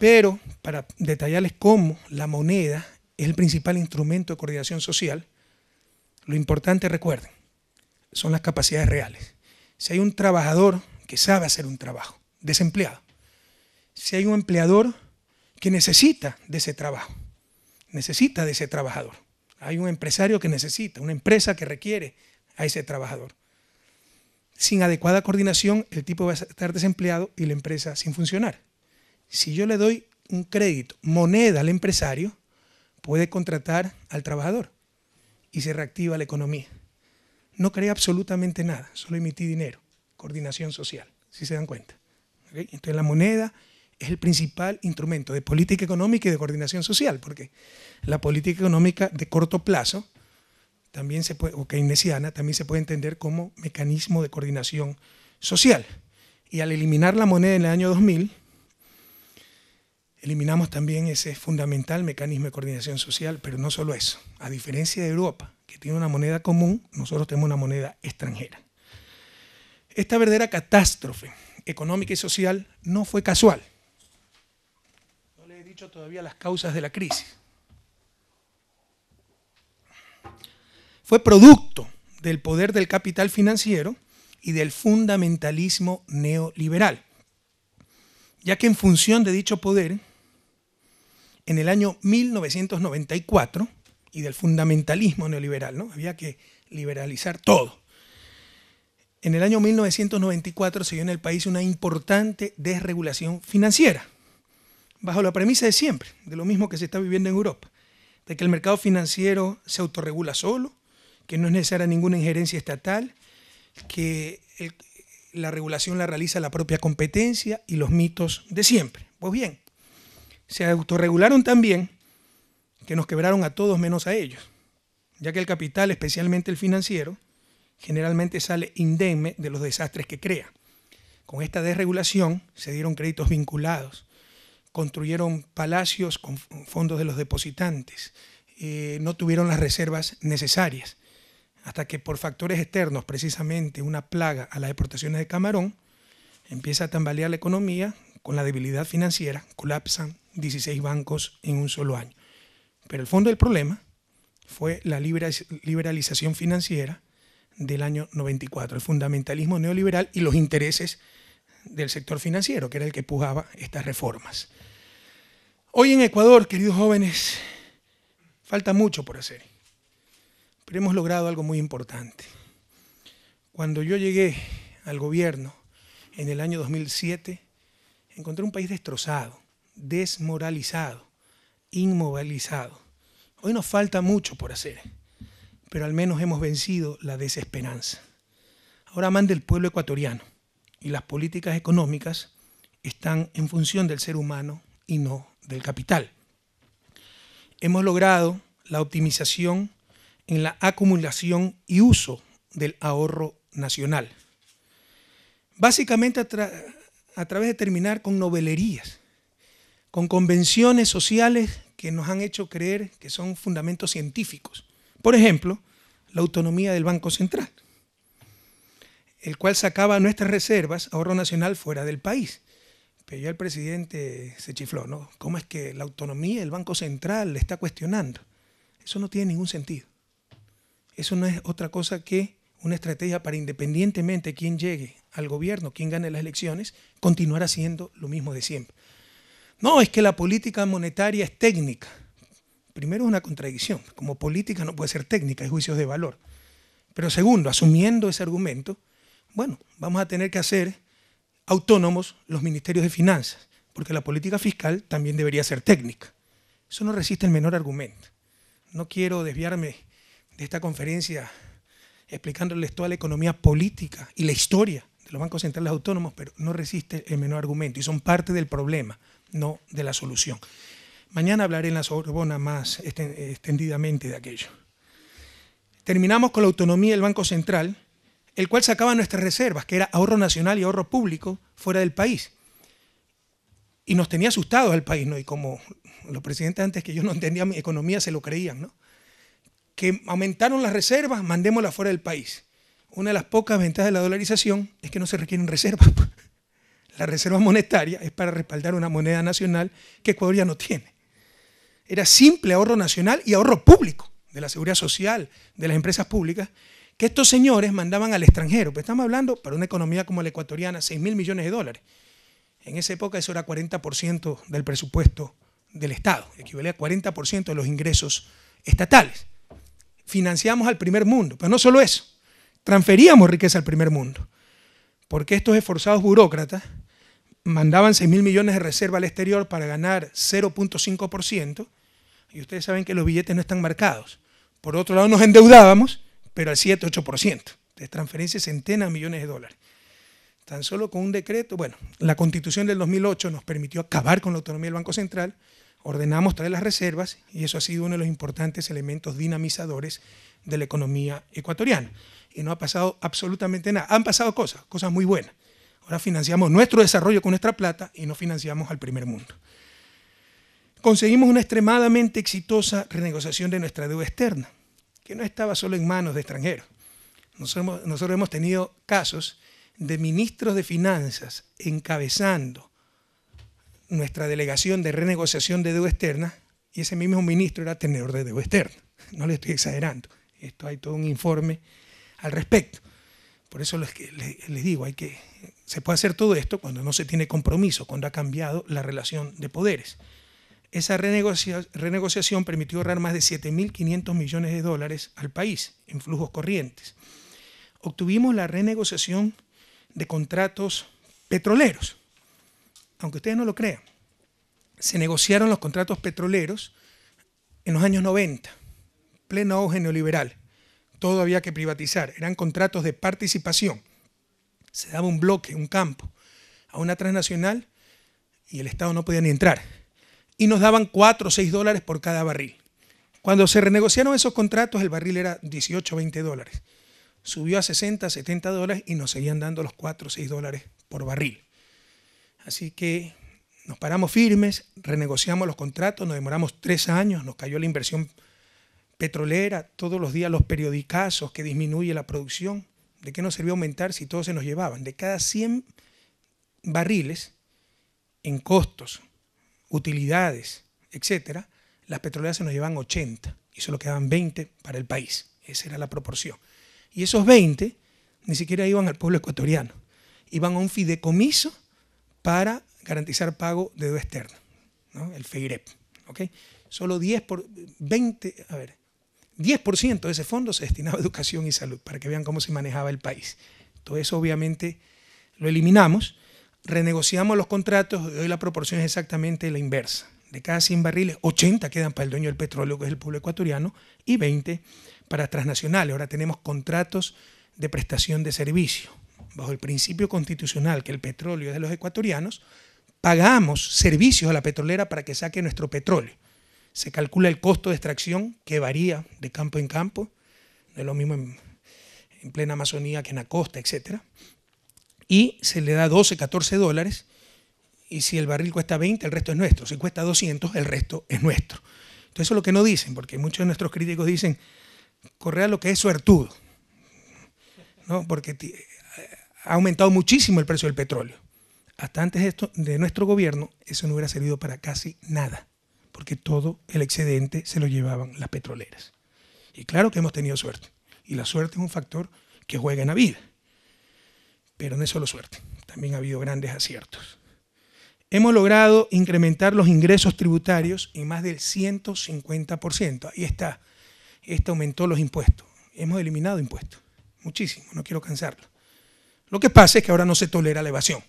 Pero para detallarles cómo la moneda es el principal instrumento de coordinación social, lo importante, recuerden, son las capacidades reales. Si hay un trabajador que sabe hacer un trabajo, desempleado. Si hay un empleador que necesita de ese trabajo, necesita de ese trabajador. Hay un empresario que necesita, una empresa que requiere a ese trabajador. Sin adecuada coordinación, el tipo va a estar desempleado y la empresa sin funcionar si yo le doy un crédito, moneda al empresario, puede contratar al trabajador y se reactiva la economía. No creé absolutamente nada, solo emití dinero, coordinación social, si se dan cuenta. Entonces la moneda es el principal instrumento de política económica y de coordinación social, porque la política económica de corto plazo también se puede, o keynesiana también se puede entender como mecanismo de coordinación social. Y al eliminar la moneda en el año 2000, Eliminamos también ese fundamental mecanismo de coordinación social, pero no solo eso. A diferencia de Europa, que tiene una moneda común, nosotros tenemos una moneda extranjera. Esta verdadera catástrofe económica y social no fue casual. No le he dicho todavía las causas de la crisis. Fue producto del poder del capital financiero y del fundamentalismo neoliberal, ya que en función de dicho poder, en el año 1994 y del fundamentalismo neoliberal, ¿no? Había que liberalizar todo. En el año 1994 se dio en el país una importante desregulación financiera, bajo la premisa de siempre, de lo mismo que se está viviendo en Europa, de que el mercado financiero se autorregula solo, que no es necesaria ninguna injerencia estatal, que la regulación la realiza la propia competencia y los mitos de siempre. Pues bien, se autorregularon también, que nos quebraron a todos menos a ellos, ya que el capital, especialmente el financiero, generalmente sale indemne de los desastres que crea. Con esta desregulación se dieron créditos vinculados, construyeron palacios con fondos de los depositantes, eh, no tuvieron las reservas necesarias, hasta que por factores externos, precisamente una plaga a las exportaciones de camarón, empieza a tambalear la economía, con la debilidad financiera, colapsan 16 bancos en un solo año. Pero el fondo del problema fue la liberalización financiera del año 94, el fundamentalismo neoliberal y los intereses del sector financiero, que era el que pujaba estas reformas. Hoy en Ecuador, queridos jóvenes, falta mucho por hacer, pero hemos logrado algo muy importante. Cuando yo llegué al gobierno en el año 2007, encontré un país destrozado, desmoralizado, inmovilizado. Hoy nos falta mucho por hacer, pero al menos hemos vencido la desesperanza. Ahora manda el pueblo ecuatoriano y las políticas económicas están en función del ser humano y no del capital. Hemos logrado la optimización en la acumulación y uso del ahorro nacional. Básicamente a, a través de terminar con novelerías con convenciones sociales que nos han hecho creer que son fundamentos científicos. Por ejemplo, la autonomía del Banco Central, el cual sacaba nuestras reservas, ahorro nacional, fuera del país. Pero ya el presidente se chifló, ¿no? ¿Cómo es que la autonomía del Banco Central le está cuestionando? Eso no tiene ningún sentido. Eso no es otra cosa que una estrategia para independientemente quién llegue al gobierno, quién gane las elecciones, continuar haciendo lo mismo de siempre. No, es que la política monetaria es técnica. Primero es una contradicción. Como política no puede ser técnica, hay juicios de valor. Pero segundo, asumiendo ese argumento, bueno, vamos a tener que hacer autónomos los ministerios de finanzas, porque la política fiscal también debería ser técnica. Eso no resiste el menor argumento. No quiero desviarme de esta conferencia explicándoles toda la economía política y la historia de los bancos centrales autónomos, pero no resiste el menor argumento y son parte del problema, no de la solución. Mañana hablaré en la Sorbona más este, extendidamente de aquello. Terminamos con la autonomía del Banco Central, el cual sacaba nuestras reservas, que era ahorro nacional y ahorro público, fuera del país. Y nos tenía asustados al país, ¿no? Y como los presidentes antes que yo no entendía mi economía se lo creían, ¿no? Que aumentaron las reservas, mandémoslas fuera del país. Una de las pocas ventajas de la dolarización es que no se requieren reservas. [laughs] La reserva monetaria es para respaldar una moneda nacional que Ecuador ya no tiene. Era simple ahorro nacional y ahorro público de la seguridad social, de las empresas públicas, que estos señores mandaban al extranjero. pero pues estamos hablando, para una economía como la ecuatoriana, 6 mil millones de dólares. En esa época eso era 40% del presupuesto del Estado, equivalía a 40% de los ingresos estatales. Financiamos al primer mundo, pero no solo eso, transferíamos riqueza al primer mundo, porque estos esforzados burócratas mandaban 6 mil millones de reserva al exterior para ganar 0.5%, y ustedes saben que los billetes no están marcados. Por otro lado, nos endeudábamos, pero al 7-8%, de transferencias centenas de millones de dólares. Tan solo con un decreto, bueno, la constitución del 2008 nos permitió acabar con la autonomía del Banco Central, ordenamos traer las reservas y eso ha sido uno de los importantes elementos dinamizadores de la economía ecuatoriana. Y no ha pasado absolutamente nada. Han pasado cosas, cosas muy buenas. Ahora financiamos nuestro desarrollo con nuestra plata y no financiamos al primer mundo. Conseguimos una extremadamente exitosa renegociación de nuestra deuda externa, que no estaba solo en manos de extranjeros. Nosotros, hemos tenido casos de ministros de finanzas encabezando nuestra delegación de renegociación de deuda externa y ese mismo ministro era tenedor de deuda externa. No le estoy exagerando. Esto hay todo un informe al respecto. Por eso les digo, hay que se puede hacer todo esto cuando no se tiene compromiso, cuando ha cambiado la relación de poderes. Esa renegociación permitió ahorrar más de 7.500 millones de dólares al país en flujos corrientes. Obtuvimos la renegociación de contratos petroleros. Aunque ustedes no lo crean, se negociaron los contratos petroleros en los años 90, pleno auge neoliberal. Todo había que privatizar, eran contratos de participación se daba un bloque, un campo, a una transnacional y el Estado no podía ni entrar. Y nos daban 4 o 6 dólares por cada barril. Cuando se renegociaron esos contratos, el barril era 18 o 20 dólares. Subió a 60, 70 dólares y nos seguían dando los 4 o 6 dólares por barril. Así que nos paramos firmes, renegociamos los contratos, nos demoramos tres años, nos cayó la inversión petrolera, todos los días los periodicazos que disminuye la producción. ¿De qué nos servía aumentar si todos se nos llevaban? De cada 100 barriles en costos, utilidades, etcétera, las petroleras se nos llevaban 80 y solo quedaban 20 para el país. Esa era la proporción. Y esos 20 ni siquiera iban al pueblo ecuatoriano, iban a un fideicomiso para garantizar pago de deuda externa, el FEIREP. Solo 10 por 20, a ver, 10% de ese fondo se destinaba a educación y salud, para que vean cómo se manejaba el país. Todo eso obviamente lo eliminamos, renegociamos los contratos y hoy la proporción es exactamente la inversa. De cada 100 barriles, 80 quedan para el dueño del petróleo, que es el pueblo ecuatoriano, y 20 para transnacionales. Ahora tenemos contratos de prestación de servicio. Bajo el principio constitucional que el petróleo es de los ecuatorianos, pagamos servicios a la petrolera para que saque nuestro petróleo se calcula el costo de extracción que varía de campo en campo, no es lo mismo en, plena Amazonía que en la costa, etc. Y se le da 12, 14 dólares y si el barril cuesta 20, el resto es nuestro. Si cuesta 200, el resto es nuestro. Entonces eso es lo que no dicen, porque muchos de nuestros críticos dicen, Correa lo que es suertudo, ¿no? porque ha aumentado muchísimo el precio del petróleo. Hasta antes esto, de nuestro gobierno, eso no hubiera servido para casi nada porque todo el excedente se lo llevaban las petroleras. Y claro que hemos tenido suerte. Y la suerte es un factor que juega en la vida. Pero no es solo suerte, también ha habido grandes aciertos. Hemos logrado incrementar los ingresos tributarios en más del 150%. Ahí está. Este aumentó los impuestos. Hemos eliminado impuestos. Muchísimo, no quiero cansarlo. Lo que pasa es que ahora no se tolera la evasión.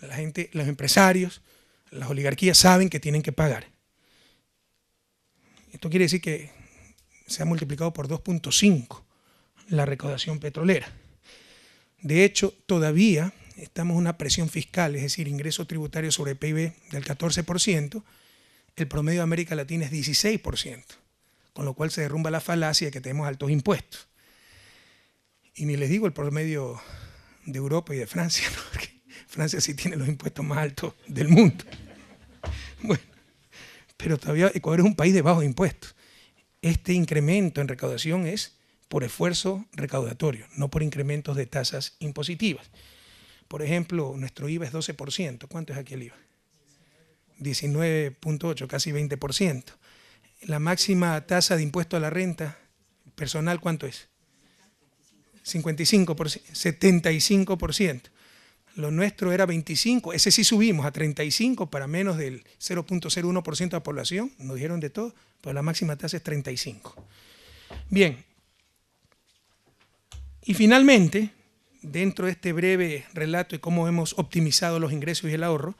La gente, los empresarios, las oligarquías saben que tienen que pagar. Esto quiere decir que se ha multiplicado por 2.5 la recaudación petrolera. De hecho, todavía estamos en una presión fiscal, es decir, ingreso tributario sobre PIB del 14%, el promedio de América Latina es 16%, con lo cual se derrumba la falacia de que tenemos altos impuestos. Y ni les digo el promedio de Europa y de Francia, [laughs] ¿no? Francia sí tiene los impuestos más altos del mundo. Bueno, pero todavía Ecuador es un país de bajos impuestos. Este incremento en recaudación es por esfuerzo recaudatorio, no por incrementos de tasas impositivas. Por ejemplo, nuestro IVA es 12%. ¿Cuánto es aquí el IVA? 19.8, casi 20%. La máxima tasa de impuesto a la renta personal, ¿cuánto es? 55%, 75%. Lo nuestro era 25, ese sí subimos a 35 para menos del 0.01% de la población, nos dijeron de todo, pero la máxima tasa es 35. Bien, y finalmente, dentro de este breve relato de cómo hemos optimizado los ingresos y el ahorro,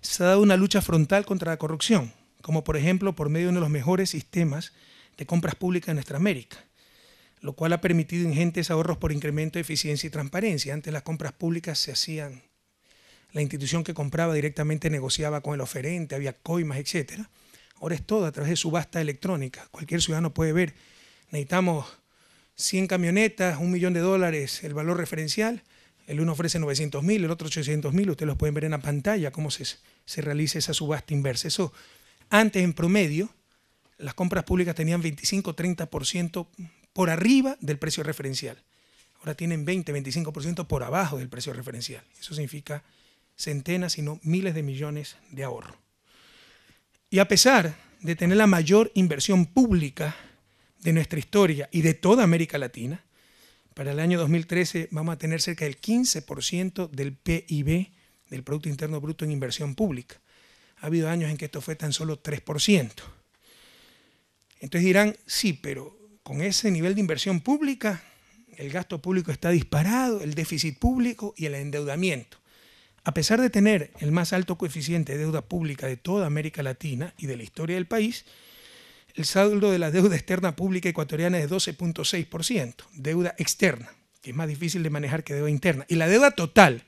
se ha dado una lucha frontal contra la corrupción, como por ejemplo por medio de uno de los mejores sistemas de compras públicas de nuestra América, lo cual ha permitido ingentes ahorros por incremento de eficiencia y transparencia. Antes las compras públicas se hacían, la institución que compraba directamente negociaba con el oferente, había coimas, etc. Ahora es todo a través de subasta electrónica. Cualquier ciudadano puede ver, necesitamos 100 camionetas, un millón de dólares, el valor referencial. El uno ofrece 900 mil, el otro 800 mil. Ustedes los pueden ver en la pantalla cómo se, se realiza esa subasta inversa. Eso antes en promedio las compras públicas tenían 25, 30%, por arriba del precio referencial. Ahora tienen 20, 25% por abajo del precio referencial. Eso significa centenas, sino miles de millones de ahorro. Y a pesar de tener la mayor inversión pública de nuestra historia y de toda América Latina, para el año 2013 vamos a tener cerca del 15% del PIB, del Producto Interno Bruto, en inversión pública. Ha habido años en que esto fue tan solo 3%. Entonces dirán, sí, pero con ese nivel de inversión pública, el gasto público está disparado, el déficit público y el endeudamiento. A pesar de tener el más alto coeficiente de deuda pública de toda América Latina y de la historia del país, el saldo de la deuda externa pública ecuatoriana es de 12.6%, deuda externa, que es más difícil de manejar que deuda interna. Y la deuda total,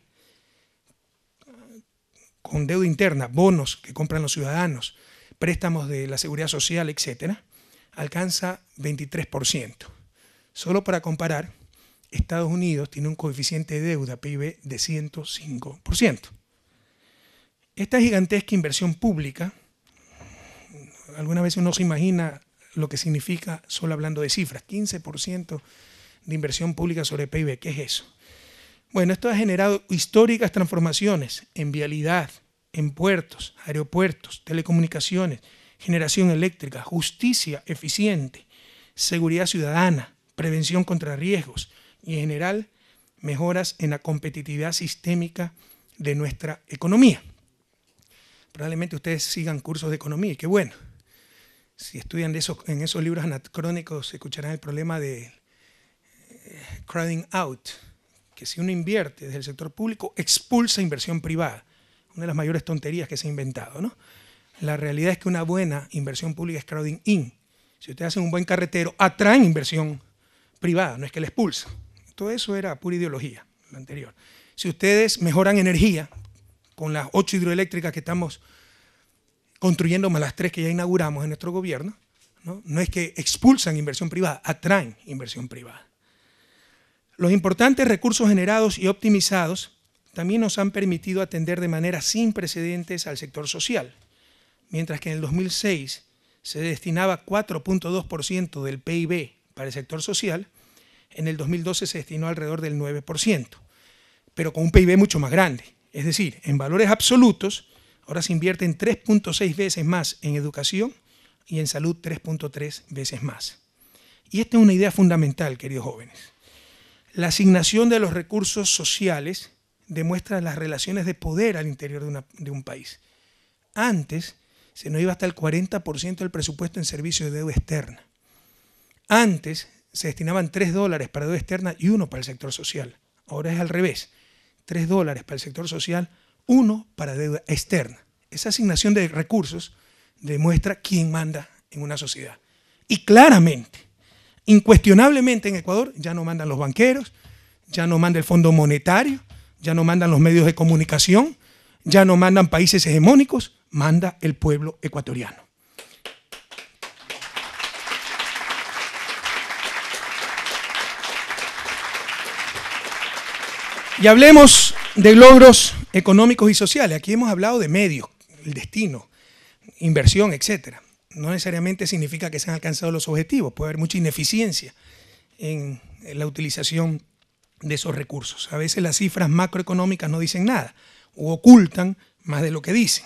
con deuda interna, bonos que compran los ciudadanos, préstamos de la seguridad social, etcétera, alcanza 23%. Solo para comparar, Estados Unidos tiene un coeficiente de deuda PIB de 105%. Esta gigantesca inversión pública, alguna vez uno se imagina lo que significa solo hablando de cifras, 15% de inversión pública sobre PIB, ¿qué es eso? Bueno, esto ha generado históricas transformaciones en vialidad, en puertos, aeropuertos, telecomunicaciones, generación eléctrica, justicia eficiente, seguridad ciudadana, prevención contra riesgos y en general mejoras en la competitividad sistémica de nuestra economía. Probablemente ustedes sigan cursos de economía y qué bueno. Si estudian en esos libros anacrónicos escucharán el problema de eh, crowding out, que si uno invierte desde el sector público expulsa inversión privada, una de las mayores tonterías que se ha inventado, ¿no? La realidad es que una buena inversión pública es crowding in. Si ustedes hacen un buen carretero, atraen inversión privada, no es que la expulsa. Todo eso era pura ideología, lo anterior. Si ustedes mejoran energía, con las ocho hidroeléctricas que estamos construyendo, más las tres que ya inauguramos en nuestro gobierno, no es que expulsan inversión privada, atraen inversión privada. Los importantes recursos generados y optimizados también nos han permitido atender de manera sin precedentes al sector social mientras que en el 2006 se destinaba 4.2% del PIB para el sector social, en el 2012 se destinó alrededor del 9%, pero con un PIB mucho más grande. Es decir, en valores absolutos, ahora se invierten 3.6 veces más en educación y en salud 3.3 veces más. Y esta es una idea fundamental, queridos jóvenes. La asignación de los recursos sociales demuestra las relaciones de poder al interior de, de un país. Antes, se nos iba hasta el 40% del presupuesto en servicio de deuda externa. Antes se destinaban 3 dólares para deuda externa y 1 para el sector social. Ahora es al revés. 3 dólares para el sector social, 1 para deuda externa. Esa asignación de recursos demuestra quién manda en una sociedad. Y claramente, incuestionablemente en Ecuador ya no mandan los banqueros, ya no manda el Fondo Monetario, ya no mandan los medios de comunicación, ya no mandan países hegemónicos, manda el pueblo ecuatoriano. Y hablemos de logros económicos y sociales. Aquí hemos hablado de medios, el destino, inversión, etc. No necesariamente significa que se han alcanzado los objetivos, puede haber mucha ineficiencia en la utilización de esos recursos. A veces las cifras macroeconómicas no dicen nada o ocultan más de lo que dicen.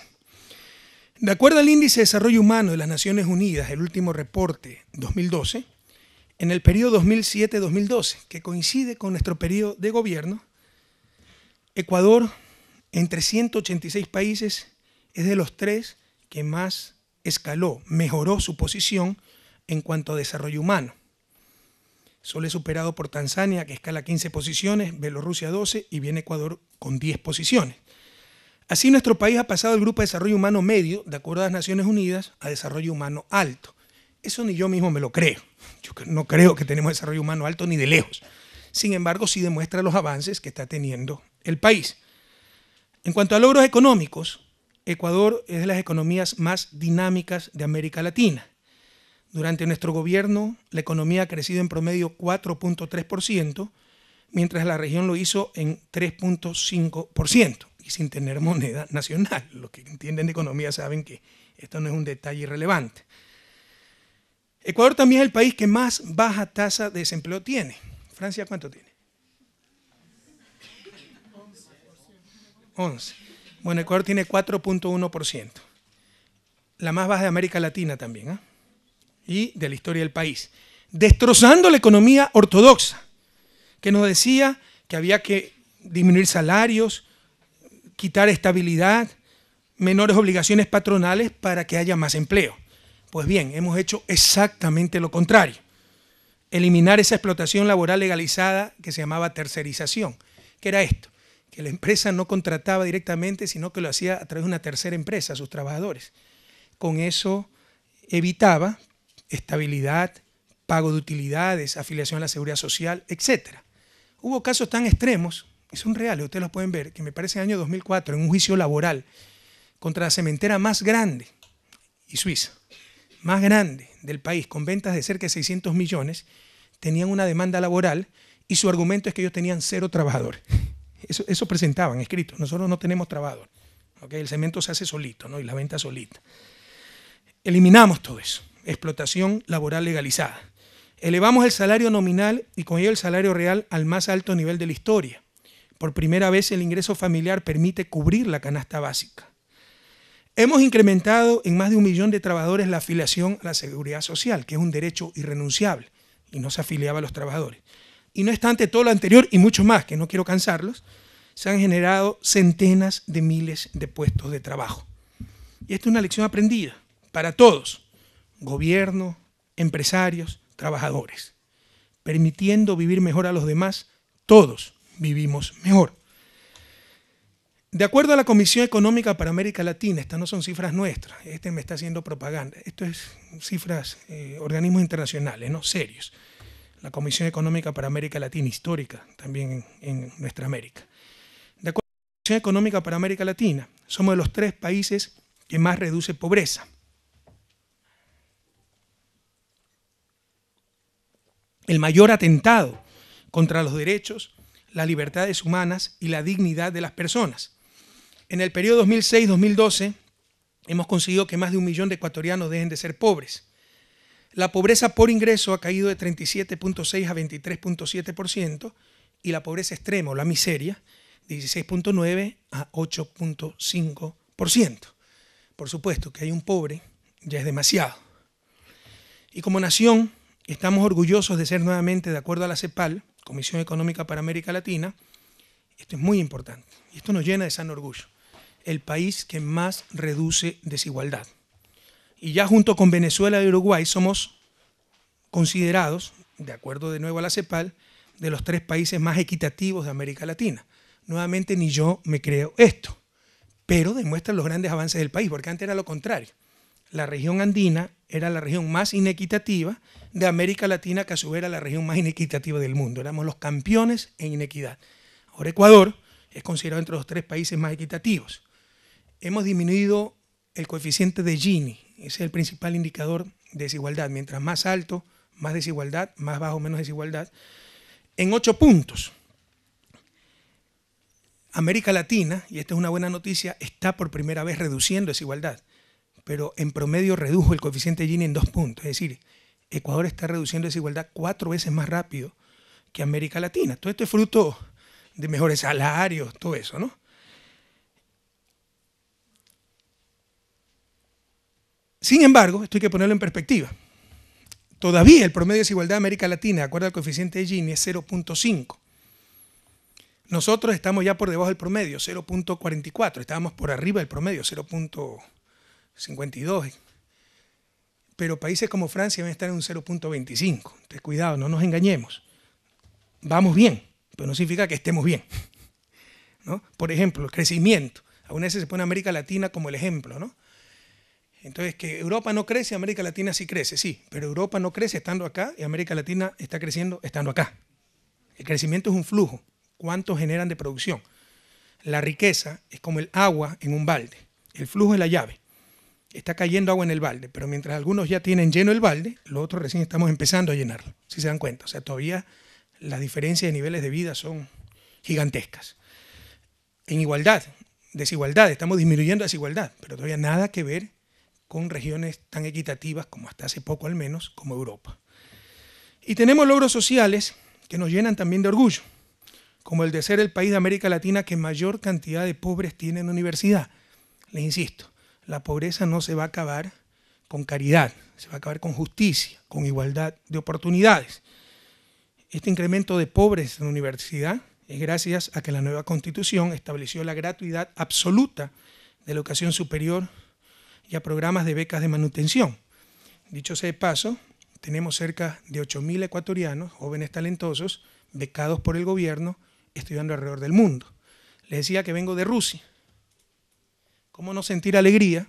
De acuerdo al Índice de Desarrollo Humano de las Naciones Unidas, el último reporte 2012, en el periodo 2007-2012, que coincide con nuestro periodo de gobierno, Ecuador, entre 186 países, es de los tres que más escaló, mejoró su posición en cuanto a desarrollo humano. Solo es superado por Tanzania, que escala 15 posiciones, Bielorrusia 12 y viene Ecuador con 10 posiciones. Así nuestro país ha pasado del Grupo de Desarrollo Humano Medio, de acuerdo a las Naciones Unidas, a Desarrollo Humano Alto. Eso ni yo mismo me lo creo. Yo no creo que tenemos desarrollo humano alto ni de lejos. Sin embargo, sí demuestra los avances que está teniendo el país. En cuanto a logros económicos, Ecuador es de las economías más dinámicas de América Latina. Durante nuestro gobierno, la economía ha crecido en promedio 4.3%, mientras la región lo hizo en 3.5% sin tener moneda [laughs] nacional. Los que entienden de economía saben que esto no es un detalle irrelevante. Ecuador también es el país que más baja tasa de desempleo tiene. Francia, ¿cuánto tiene? 11. Bueno, Ecuador tiene 4.1%. La más baja de América Latina también, ¿eh? Y de la historia del país. Destrozando la economía ortodoxa, que nos decía que había que disminuir salarios, quitar estabilidad, menores obligaciones patronales para que haya más empleo. Pues bien, hemos hecho exactamente lo contrario. Eliminar esa explotación laboral legalizada que se llamaba tercerización, que era esto, que la empresa no contrataba directamente, sino que lo hacía a través de una tercera empresa, a sus trabajadores. Con eso evitaba estabilidad, pago de utilidades, afiliación a la seguridad social, etc. Hubo casos tan extremos son reales, ustedes lo pueden ver, que me parece en año 2004, en un juicio laboral contra la cementera más grande, y Suiza, más grande del país, con ventas de cerca de 600 millones, tenían una demanda laboral y su argumento es que ellos tenían cero trabajadores. Eso, eso presentaban escrito, nosotros no tenemos trabajador. ¿okay? El cemento se hace solito ¿no? y la venta solita. Eliminamos todo eso, explotación laboral legalizada. Elevamos el salario nominal y con ello el salario real al más alto nivel de la historia. Por primera vez el ingreso familiar permite cubrir la canasta básica. Hemos incrementado en más de un millón de trabajadores la afiliación a la seguridad social, que es un derecho irrenunciable, y no se afiliaba a los trabajadores. Y no obstante todo lo anterior y mucho más, que no quiero cansarlos, se han generado centenas de miles de puestos de trabajo. Y esta es una lección aprendida para todos, gobierno, empresarios, trabajadores, permitiendo vivir mejor a los demás, todos vivimos mejor. De acuerdo a la Comisión Económica para América Latina, estas no son cifras nuestras, este me está haciendo propaganda, esto es cifras, eh, organismos internacionales, ¿no? Serios. La Comisión Económica para América Latina, histórica también en, en nuestra América. De acuerdo a la Comisión Económica para América Latina, somos de los tres países que más reduce pobreza. El mayor atentado contra los derechos las libertades humanas y la dignidad de las personas. En el periodo 2006-2012 hemos conseguido que más de un millón de ecuatorianos dejen de ser pobres. La pobreza por ingreso ha caído de 37.6 a 23.7% y la pobreza extrema o la miseria 16.9 a 8.5%. Por supuesto que hay un pobre, ya es demasiado. Y como nación, estamos orgullosos de ser nuevamente, de acuerdo a la CEPAL, Comisión Económica para América Latina, esto es muy importante y esto nos llena de sano orgullo, el país que más reduce desigualdad. Y ya junto con Venezuela y Uruguay somos considerados, de acuerdo de nuevo a la CEPAL, de los tres países más equitativos de América Latina. Nuevamente ni yo me creo esto, pero demuestra los grandes avances del país, porque antes era lo contrario la región andina era la región más inequitativa de América Latina, que a su vez era la región más inequitativa del mundo. Éramos los campeones en inequidad. Ahora Ecuador es considerado entre los tres países más equitativos. Hemos disminuido el coeficiente de Gini, ese es el principal indicador de desigualdad. Mientras más alto, más desigualdad, más bajo, menos desigualdad, en ocho puntos. América Latina, y esta es una buena noticia, está por primera vez reduciendo desigualdad pero en promedio redujo el coeficiente Gini en dos puntos. Es decir, Ecuador está reduciendo desigualdad cuatro veces más rápido que América Latina. Todo esto es fruto de mejores salarios, todo eso, ¿no? Sin embargo, esto hay que ponerlo en perspectiva. Todavía el promedio de desigualdad de América Latina, de acuerdo al coeficiente de Gini, es 0.5. Nosotros estamos ya por debajo del promedio, 0.44. Estábamos por arriba del promedio, 0.44. 52. Pero países como Francia van a estar en un 0.25. Entonces, cuidado, no nos engañemos. Vamos bien, pero no significa que estemos bien. [laughs] Por ejemplo, el crecimiento. Aún veces se pone América Latina como el ejemplo, ¿no? Entonces, que Europa no crece, América Latina sí crece, sí, pero Europa no crece estando acá y América Latina está creciendo estando acá. El crecimiento es un flujo, cuánto generan de producción. La riqueza es como el agua en un balde, el flujo es la llave está cayendo agua en el balde, pero mientras algunos ya tienen lleno el balde, los otros recién estamos empezando a llenarlo, si se dan cuenta. O sea, todavía las diferencias de niveles de vida son gigantescas. En igualdad, desigualdad, estamos disminuyendo desigualdad, pero todavía nada que ver con regiones tan equitativas como hasta hace poco al menos, como Europa. Y tenemos logros sociales que nos llenan también de orgullo, como el de ser el país de América Latina que mayor cantidad de pobres tiene en universidad. Les insisto, la pobreza no se va a acabar con caridad, se va a acabar con justicia, con igualdad de oportunidades. Este incremento de pobres en la universidad es gracias a que la nueva constitución estableció la gratuidad absoluta de la educación superior y a programas de becas de manutención. Dicho ese de paso, tenemos cerca de 8.000 ecuatorianos, jóvenes talentosos, becados por el gobierno, estudiando alrededor del mundo. Les decía que vengo de Rusia. ¿Cómo no sentir alegría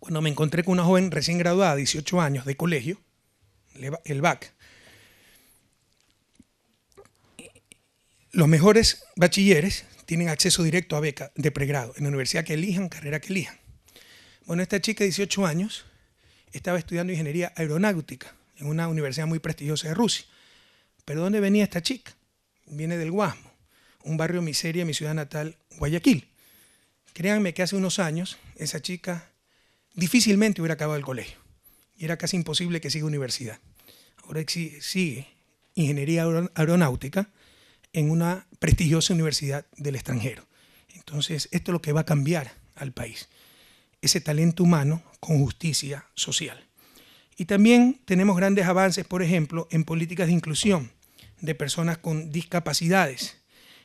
cuando me encontré con una joven recién graduada, 18 años de colegio, el BAC? Los mejores bachilleres tienen acceso directo a beca de pregrado en la universidad que elijan, carrera que elijan. Bueno, esta chica de 18 años estaba estudiando ingeniería aeronáutica en una universidad muy prestigiosa de Rusia. ¿Pero dónde venía esta chica? Viene del Guasmo un barrio miseria, mi ciudad natal, Guayaquil. Créanme que hace unos años esa chica difícilmente hubiera acabado el colegio y era casi imposible que siga universidad. Ahora sigue ingeniería aeronáutica en una prestigiosa universidad del extranjero. Entonces, esto es lo que va a cambiar al país, ese talento humano con justicia social. Y también tenemos grandes avances, por ejemplo, en políticas de inclusión de personas con discapacidades,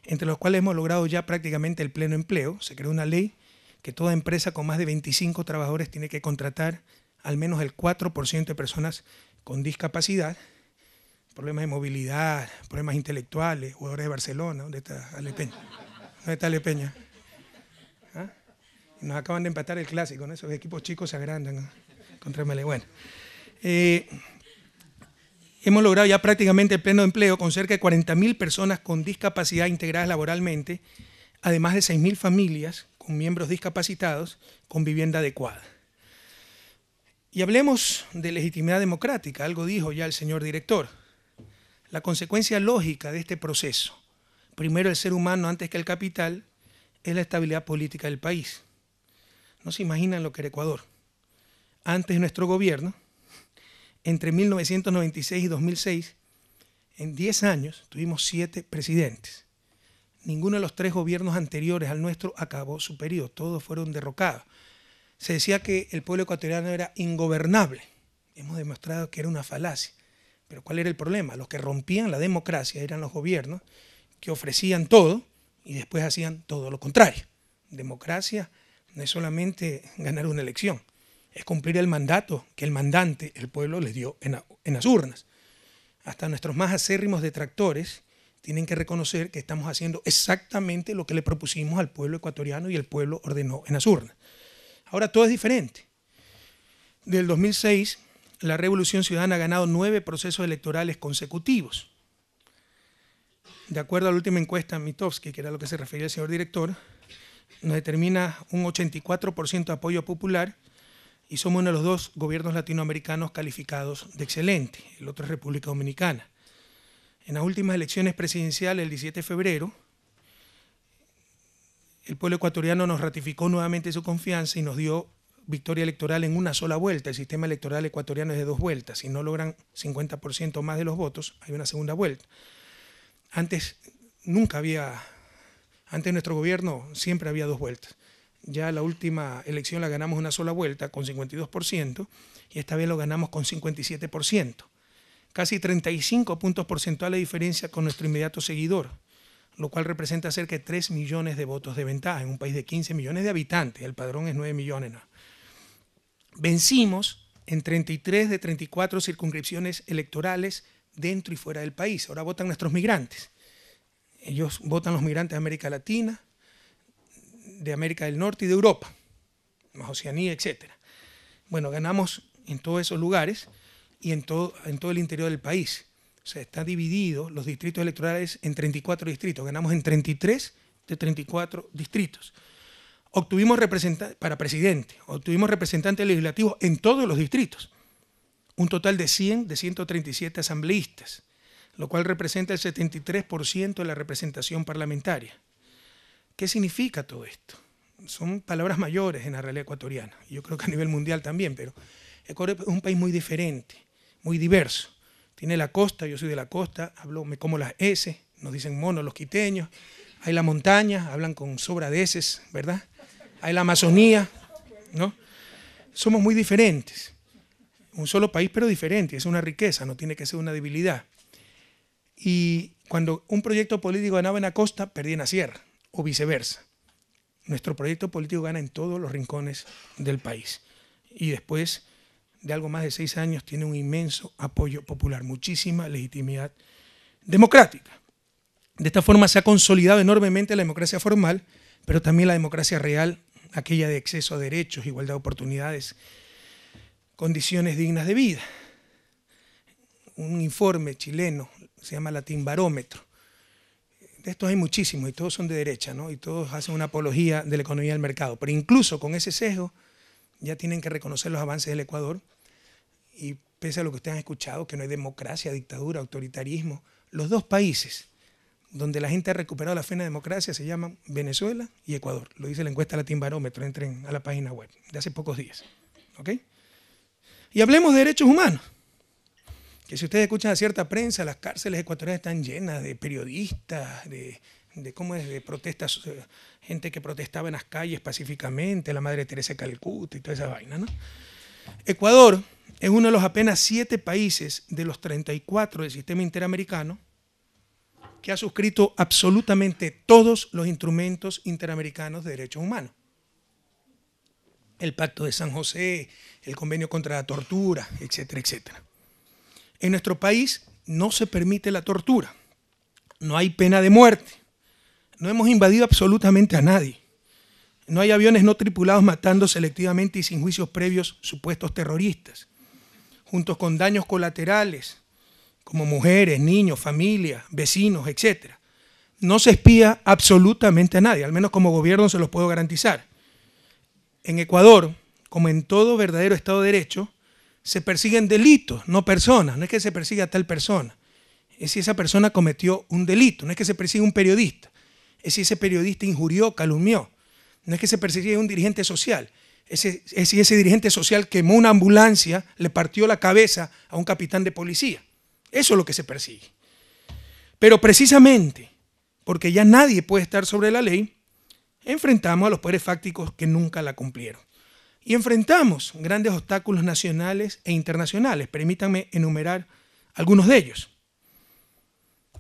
entre los cuales hemos logrado ya prácticamente el pleno empleo. Se creó una ley que toda empresa con más de 25 trabajadores tiene que contratar al menos el 4% de personas con discapacidad, problemas de movilidad, problemas intelectuales, jugadores de Barcelona, ¿dónde está Alepeña? ¿Dónde está Alepeña? ¿Ah? nos acaban de empatar el clásico, ¿no? esos equipos chicos se agrandan Bueno, eh, hemos logrado ya prácticamente el pleno empleo con cerca de 40.000 personas con discapacidad integradas laboralmente, además de 6.000 familias con miembros discapacitados con vivienda adecuada. Y hablemos de legitimidad democrática, algo dijo ya el señor director. La consecuencia lógica de este proceso, primero el ser humano antes que el capital, es la estabilidad política del país. No se imaginan lo que era Ecuador. Antes nuestro gobierno, entre 1996 y 2006, en 10 años tuvimos 7 presidentes. Ninguno de los tres gobiernos anteriores al nuestro acabó su periodo, todos fueron derrocados. Se decía que el pueblo ecuatoriano era ingobernable. Hemos demostrado que era una falacia. Pero ¿cuál era el problema? Los que rompían la democracia eran los gobiernos que ofrecían todo y después hacían todo lo contrario. Democracia no es solamente ganar una elección, es cumplir el mandato que el mandante, el pueblo, les dio en, las urnas. Hasta nuestros más acérrimos detractores tienen que reconocer que estamos haciendo exactamente lo que le propusimos al pueblo ecuatoriano y el pueblo ordenó en las urnas. Ahora todo es diferente. Del 2006, la Revolución Ciudadana ha ganado nueve procesos electorales consecutivos. De acuerdo a la última encuesta Mitofsky, que era a lo que se refería el señor director, nos determina un 84% de apoyo popular y somos uno de los dos gobiernos latinoamericanos calificados de excelente, el otro es República Dominicana. En las últimas elecciones presidenciales, el 17 de febrero, el pueblo ecuatoriano nos ratificó nuevamente su confianza y nos dio victoria electoral en una sola vuelta. El sistema electoral ecuatoriano es de dos vueltas. Si no logran 50% más de los votos, hay una segunda vuelta. Antes nunca había, antes nuestro gobierno siempre había dos vueltas ya la última elección la ganamos una sola vuelta con 52% y esta vez lo ganamos con 57%. Casi 35 puntos porcentuales de diferencia con nuestro inmediato seguidor, lo cual representa cerca de 3 millones de votos de ventaja en un país de 15 millones de habitantes. El padrón es 9 millones. Vencimos en 33 de 34 circunscripciones electorales dentro y fuera del país. Ahora votan nuestros migrantes. Ellos votan los migrantes de América Latina, de América del Norte y de Europa, más Oceanía, etc. Bueno, ganamos en todos esos lugares y en todo, en todo el interior del país. O sea, está dividido los distritos electorales en 34 distritos. Ganamos en 33 de 34 distritos. Obtuvimos representantes para presidente, obtuvimos representantes legislativos en todos los distritos. Un total de 100 de 137 asambleístas, lo cual representa el 73% de la representación parlamentaria. ¿Qué significa todo esto? Son palabras mayores en la realidad ecuatoriana, yo creo que a nivel mundial también, pero Ecuador es un país muy diferente, muy diverso. Tiene la costa, yo soy de la costa, hablo, me como las S, nos dicen monos los quiteños, hay la montaña, hablan con sobra de S, ¿verdad? Hay la Amazonía, ¿no? Somos muy diferentes. Un solo país, pero diferente. Es una riqueza, no tiene que ser una debilidad. Y cuando un proyecto político ganaba en la costa, perdía en la sierra o viceversa. Nuestro proyecto político gana en todos los rincones del país. Y después de algo más de seis años tiene un inmenso apoyo popular, muchísima legitimidad democrática. De esta forma se ha consolidado enormemente la democracia formal, pero también la democracia real, aquella de acceso a derechos, igualdad de oportunidades, condiciones dignas de vida. Un informe chileno, se llama Latín Barómetro, de estos hay muchísimos y todos son de derecha, ¿no? Y todos hacen una apología de la economía del mercado. Pero incluso con ese sesgo ya tienen que reconocer los avances del Ecuador y pese a lo que ustedes han escuchado, que no hay democracia, dictadura, autoritarismo, los dos países donde la gente ha recuperado la fe en la democracia se llaman Venezuela y Ecuador. Lo dice la encuesta Latin Barómetro, entren a la página web de hace pocos días. ¿Ok? Y hablemos de derechos humanos que si ustedes escuchan a cierta prensa, las cárceles ecuatorianas están llenas de periodistas, de, cómo es, protestas, eh, gente que protestaba en las calles pacíficamente, la Madre Teresa Calcuta y toda esa vaina, ¿no? Ecuador es uno de los apenas siete países de los 34 del sistema interamericano que ha suscrito absolutamente todos los instrumentos interamericanos de derechos humanos. El Pacto de San José, el Convenio contra la Tortura, etcétera, etcétera. En nuestro país no se permite la tortura, no hay pena de muerte, no hemos invadido absolutamente a nadie, no hay aviones no tripulados matando selectivamente y sin juicios previos supuestos terroristas, juntos con daños colaterales como mujeres, niños, familia, vecinos, etc. No se espía absolutamente a nadie, al menos como gobierno se los puedo garantizar. En Ecuador, como en todo verdadero Estado de Derecho, se persiguen delitos, no personas. No es que se persiga a tal persona. Es si esa persona cometió un delito. No es que se persiga un periodista. Es si ese periodista injurió, calumnió. No es que se persiga a un dirigente social. Es si ese dirigente social quemó una ambulancia, le partió la cabeza a un capitán de policía. Eso es lo que se persigue. Pero precisamente porque ya nadie puede estar sobre la ley, enfrentamos a los poderes fácticos que nunca la cumplieron. Y enfrentamos grandes obstáculos nacionales e internacionales. Permítanme enumerar algunos de ellos.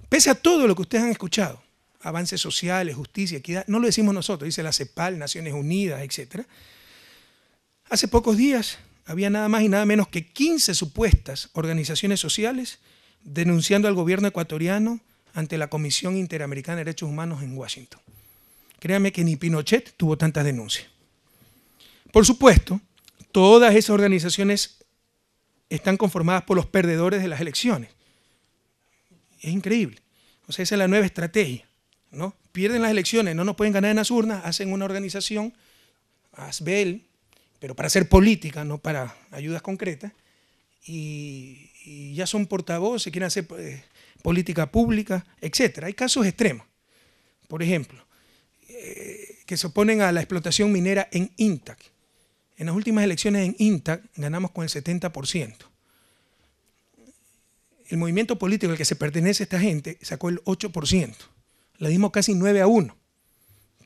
Pese a todo lo que ustedes han escuchado, avances sociales, justicia, equidad, no lo decimos nosotros, dice la CEPAL, Naciones Unidas, etc. Hace pocos días había nada más y nada menos que 15 supuestas organizaciones sociales denunciando al gobierno ecuatoriano ante la Comisión Interamericana de Derechos Humanos en Washington. Créame que ni Pinochet tuvo tantas denuncias. Por supuesto, todas esas organizaciones están conformadas por los perdedores de las elecciones. Es increíble. O sea, esa es la nueva estrategia. ¿no? Pierden las elecciones, no nos pueden ganar en las urnas, hacen una organización, ASBEL, pero para hacer política, no para ayudas concretas, y, ya son portavoces, quieren hacer eh, política pública, etc. Hay casos extremos. Por ejemplo, eh, que se oponen a la explotación minera en INTAC en las últimas elecciones en INTA ganamos con el 70%. El movimiento político al que se pertenece esta gente sacó el 8%. La dimos casi 9 a 1.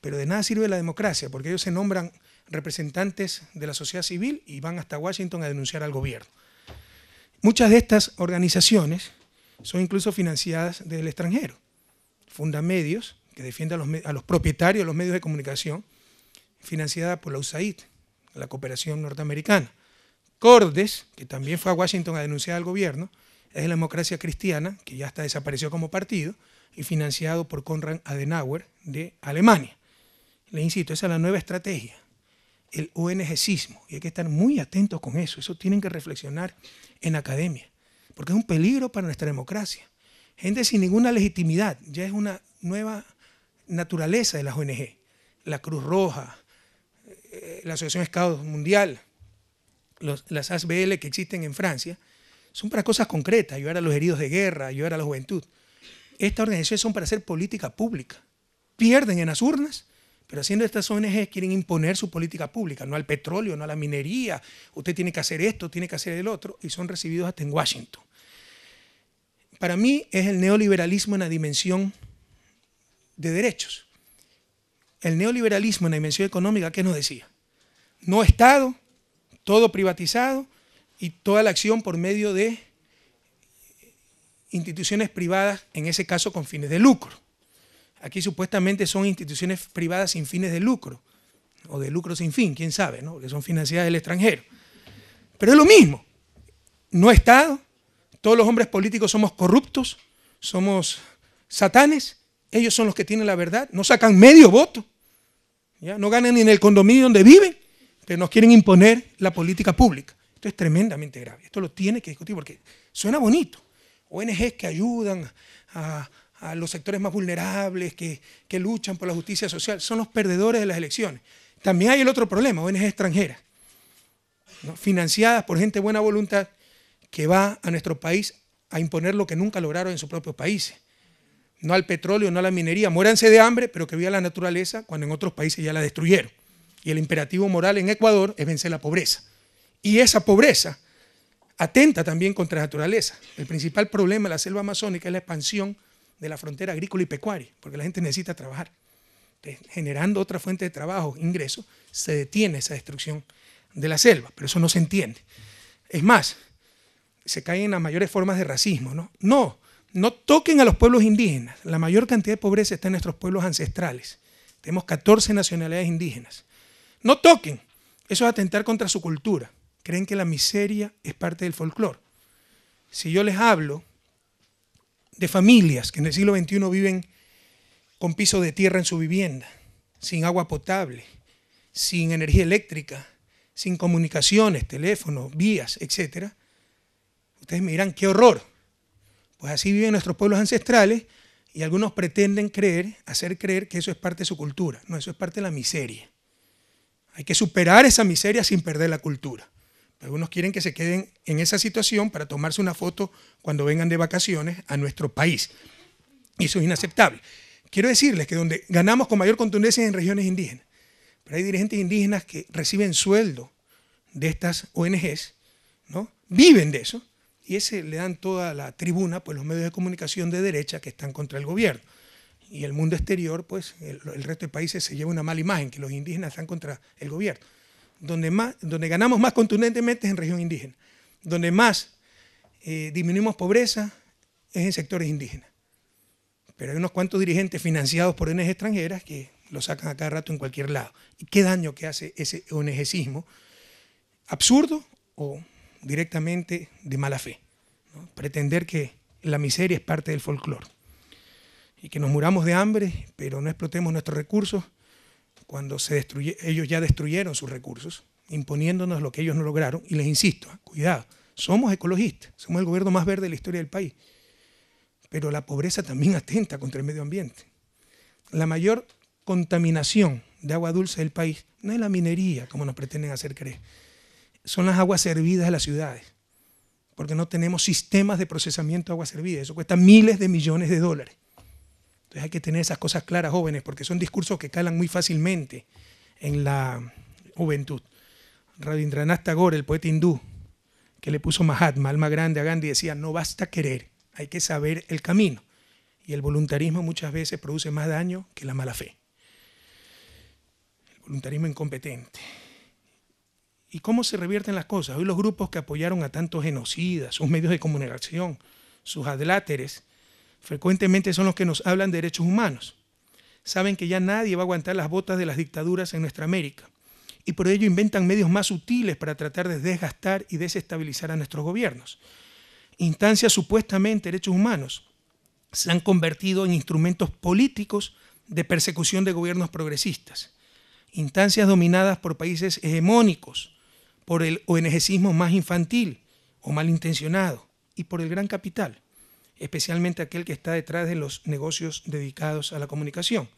Pero de nada sirve la democracia, porque ellos se nombran representantes de la sociedad civil y van hasta Washington a denunciar al gobierno. Muchas de estas organizaciones son incluso financiadas desde el extranjero. medios, que defiende a los, a los propietarios de los medios de comunicación, financiada por la USAID la cooperación norteamericana. Cordes, que también fue a Washington a denunciar al gobierno, es la democracia cristiana, que ya hasta desapareció como partido y financiado por Konrad Adenauer de Alemania. Le insisto, esa es la nueva estrategia, el ONG-sismo. y hay que estar muy atentos con eso, eso tienen que reflexionar en academia, porque es un peligro para nuestra democracia. Gente sin ninguna legitimidad, ya es una nueva naturaleza de las ONG, la Cruz Roja, eh, la Asociación estados Mundial, las ASBL que existen en Francia, son para cosas concretas, ayudar a los heridos de guerra, ayudar a la juventud. Estas organizaciones son para hacer política pública. Pierden en las urnas, pero haciendo estas ONG quieren imponer su política pública, no al petróleo, no a la minería, usted tiene que hacer esto, tiene que hacer el otro, y son recibidos hasta en Washington. Para mí es el neoliberalismo en la dimensión de derechos el neoliberalismo en la dimensión económica, ¿qué nos decía? No Estado, todo privatizado y toda la acción por medio de instituciones privadas, en ese caso con fines de lucro. Aquí supuestamente son instituciones privadas sin fines de lucro, o de lucro sin fin, quién sabe, ¿no? Porque son financiadas del extranjero. Pero es lo mismo, no Estado, todos los hombres políticos somos corruptos, somos satanes, ellos son los que tienen la verdad, no sacan medio voto. No ganan ni en el condominio donde viven, que nos quieren imponer la política pública. Esto es tremendamente grave. Esto lo tiene que discutir porque suena bonito. ONGs que ayudan a, los sectores más vulnerables, que, luchan por la justicia social, son los perdedores de las elecciones. También hay el otro problema, ONGs extranjeras, financiadas por gente de buena voluntad que va a nuestro país a imponer lo que nunca lograron en sus propios países no al petróleo, no a la minería, muéranse de hambre, pero que viva la naturaleza cuando en otros países ya la destruyeron. Y el imperativo moral en Ecuador es vencer la pobreza. Y esa pobreza atenta también contra la naturaleza. El principal problema de la selva amazónica es la expansión de la frontera agrícola y pecuaria, porque la gente necesita trabajar. generando otra fuente de trabajo, ingresos, se detiene esa destrucción de la selva, pero eso no se entiende. Es más, se caen las mayores formas de racismo, ¿no? No, no toquen a los pueblos indígenas. La mayor cantidad de pobreza está en nuestros pueblos ancestrales. Tenemos 14 nacionalidades indígenas. No toquen. Eso es atentar contra su cultura. Creen que la miseria es parte del folclore. Si yo les hablo de familias que en el siglo XXI viven con piso de tierra en su vivienda, sin agua potable, sin energía eléctrica, sin comunicaciones, teléfonos, vías, etc., ustedes me dirán, qué horror. Pues así viven nuestros pueblos ancestrales y algunos pretenden creer, hacer creer que eso es parte de su cultura. No, eso es parte de la miseria. Hay que superar esa miseria sin perder la cultura. Algunos quieren que se queden en esa situación para tomarse una foto cuando vengan de vacaciones a nuestro país. Y eso es inaceptable. Quiero decirles que donde ganamos con mayor contundencia es en regiones indígenas. Pero hay dirigentes indígenas que reciben sueldo de estas ONGs, ¿no? Viven de eso y ese le dan toda la tribuna, pues los medios de comunicación de derecha que están contra el gobierno. Y el mundo exterior, pues el, resto de países se lleva una mala imagen, que los indígenas están contra el gobierno. Donde, más, donde ganamos más contundentemente es en región indígena. Donde más eh, disminuimos pobreza es en sectores indígenas. Pero hay unos cuantos dirigentes financiados por ONG extranjeras que lo sacan a cada rato en cualquier lado. ¿Y qué daño que hace ese ONGismo? ¿Absurdo o directamente de mala fe. Pretender que la miseria es parte del folclore. Y que nos muramos de hambre, pero no explotemos nuestros recursos cuando se destruye, ellos ya destruyeron sus recursos, imponiéndonos lo que ellos no lograron. Y les insisto, ¿eh? cuidado, somos ecologistas, somos el gobierno más verde de la historia del país. Pero la pobreza también atenta contra el medio ambiente. La mayor contaminación de agua dulce del país no es la minería, como nos pretenden hacer creer, son las aguas servidas de las ciudades, porque no tenemos sistemas de procesamiento de aguas servidas. Eso cuesta miles de millones de dólares. Entonces hay que tener esas cosas claras, jóvenes, porque son discursos que calan muy fácilmente en la juventud. Radindranath Tagore, el poeta hindú, que le puso Mahatma, alma grande a Gandhi, decía, no basta querer, hay que saber el camino. Y el voluntarismo muchas veces produce más daño que la mala fe. El voluntarismo incompetente. ¿Y cómo se revierten las cosas? Hoy los grupos que apoyaron a tantos genocidas, sus medios de comunicación, sus adláteres, frecuentemente son los que nos hablan de derechos humanos. Saben que ya nadie va a aguantar las botas de las dictaduras en nuestra América y por ello inventan medios más sutiles para tratar de desgastar y desestabilizar a nuestros gobiernos. Instancias supuestamente derechos humanos se han convertido en instrumentos políticos de persecución de gobiernos progresistas. Instancias dominadas por países hegemónicos por el ONGismo más infantil o malintencionado y por el gran capital, especialmente aquel que está detrás de los negocios dedicados a la comunicación.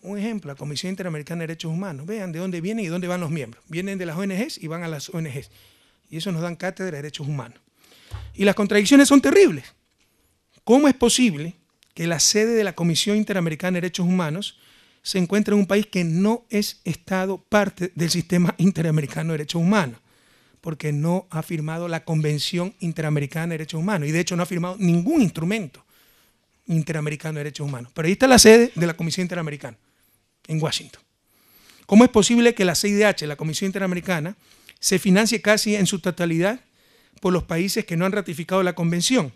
Un ejemplo, la Comisión Interamericana de Derechos Humanos. Vean de dónde vienen y dónde van los miembros. Vienen de las ONGs y van a las ONGs. Y eso nos dan cátedra de derechos humanos. Y las contradicciones son terribles. ¿Cómo es posible que la sede de la Comisión Interamericana de Derechos Humanos se encuentra en un país que no es Estado parte del sistema interamericano de derechos humanos, porque no ha firmado la Convención Interamericana de Derechos Humanos y de hecho no ha firmado ningún instrumento interamericano de derechos humanos. Pero ahí está la sede de la Comisión Interamericana, en Washington. ¿Cómo es posible que la CIDH, la Comisión Interamericana, se financie casi en su totalidad por los países que no han ratificado la convención?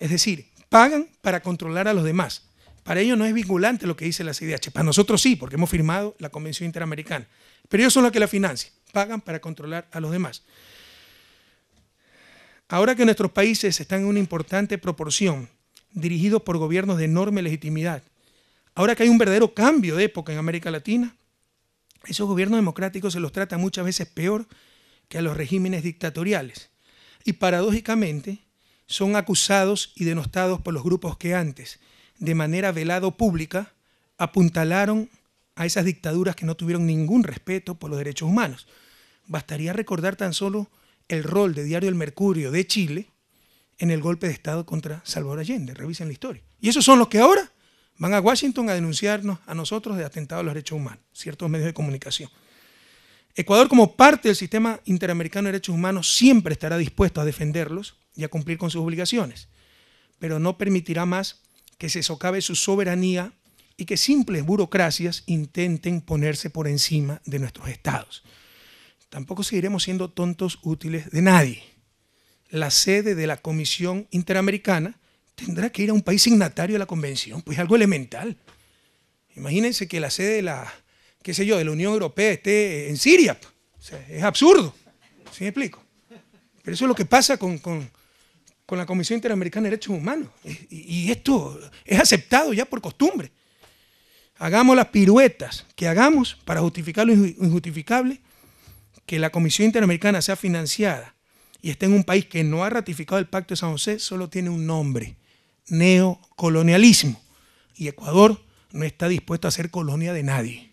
Es decir, pagan para controlar a los demás para ellos no es vinculante lo que dice la CIDH. Para nosotros sí, porque hemos firmado la Convención Interamericana. Pero ellos son los que la financian, pagan para controlar a los demás. Ahora que nuestros países están en una importante proporción dirigidos por gobiernos de enorme legitimidad, ahora que hay un verdadero cambio de época en América Latina, esos gobiernos democráticos se los trata muchas veces peor que a los regímenes dictatoriales. Y paradójicamente, son acusados y denostados por los grupos que antes de manera velada o pública, apuntalaron a esas dictaduras que no tuvieron ningún respeto por los derechos humanos. Bastaría recordar tan solo el rol de Diario El Mercurio de Chile en el golpe de Estado contra Salvador Allende. Revisen la historia. Y esos son los que ahora van a Washington a denunciarnos a nosotros de atentado a los derechos humanos, ciertos medios de comunicación. Ecuador, como parte del sistema interamericano de derechos humanos, siempre estará dispuesto a defenderlos y a cumplir con sus obligaciones, pero no permitirá más que se socave su soberanía y que simples burocracias intenten ponerse por encima de nuestros estados. Tampoco seguiremos siendo tontos útiles de nadie. La sede de la Comisión Interamericana tendrá que ir a un país signatario de la convención, pues algo elemental. Imagínense que la sede de la, qué sé yo, de la Unión Europea esté en Siria. Pues. es absurdo. ¿Sí me explico? Pero eso es lo que pasa con, con la Comisión Interamericana de Derechos Humanos. Eh, y esto es aceptado ya por costumbre. Hagamos las piruetas que hagamos para justificar lo injustificable, que la Comisión Interamericana sea financiada y esté en un país que no ha ratificado el Pacto de San José, solo tiene un nombre, neocolonialismo. Y Ecuador no está dispuesto a ser colonia de nadie.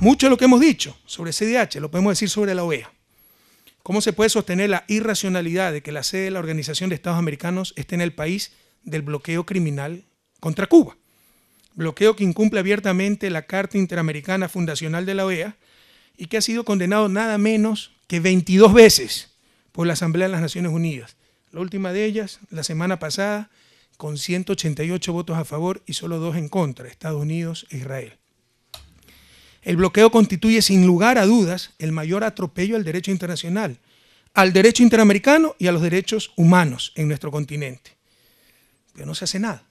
Mucho de lo que hemos dicho sobre CDH lo podemos decir sobre la OEA. ¿Cómo se puede sostener la irracionalidad de que la sede de la Organización de Estados Americanos esté en el país del bloqueo criminal contra Cuba? Bloqueo que incumple abiertamente la Carta Interamericana Fundacional de la OEA y que ha sido condenado nada menos que 22 veces por la Asamblea de las Naciones Unidas. La última de ellas, la semana pasada, con 188 votos a favor y solo dos en contra, Estados Unidos e Israel. El bloqueo constituye sin lugar a dudas el mayor atropello al derecho internacional, al derecho interamericano y a los derechos humanos en nuestro continente. Pero no se hace nada.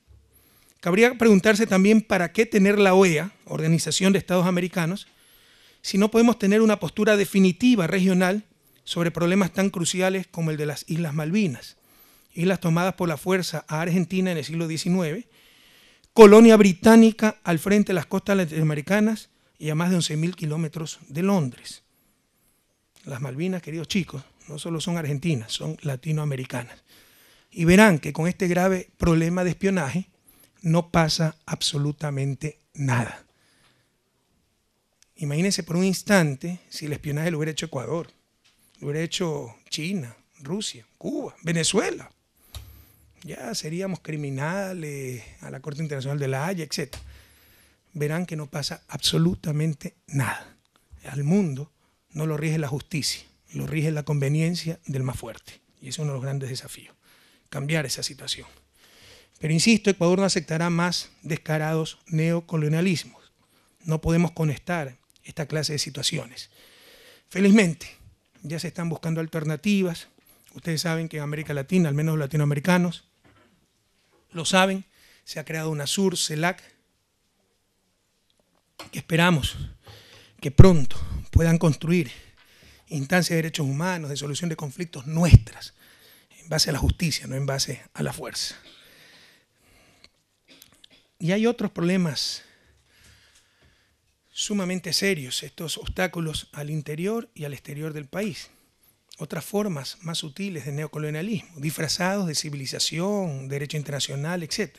Cabría preguntarse también para qué tener la OEA, Organización de Estados Americanos, si no podemos tener una postura definitiva regional sobre problemas tan cruciales como el de las Islas Malvinas, islas tomadas por la fuerza a Argentina en el siglo XIX, colonia británica al frente de las costas latinoamericanas y a más de 11.000 kilómetros de Londres. Las Malvinas, queridos chicos, no solo son argentinas, son latinoamericanas. Y verán que con este grave problema de espionaje no pasa absolutamente nada. Imagínense por un instante si el espionaje lo hubiera hecho Ecuador, lo hubiera hecho China, Rusia, Cuba, Venezuela. Ya seríamos criminales a la Corte Internacional de la Haya, etcétera verán que no pasa absolutamente nada. Al mundo no lo rige la justicia, lo rige la conveniencia del más fuerte. Y es uno de los grandes desafíos, cambiar esa situación. Pero insisto, Ecuador no aceptará más descarados neocolonialismos. No podemos conectar esta clase de situaciones. Felizmente, ya se están buscando alternativas. Ustedes saben que en América Latina, al menos los latinoamericanos, lo saben, se ha creado una SUR, CELAC, que esperamos que pronto puedan construir instancias de derechos humanos, de solución de conflictos nuestras, en base a la justicia, no en base a la fuerza. Y hay otros problemas sumamente serios, estos obstáculos al interior y al exterior del país. Otras formas más sutiles de neocolonialismo, disfrazados de civilización, derecho internacional, etc.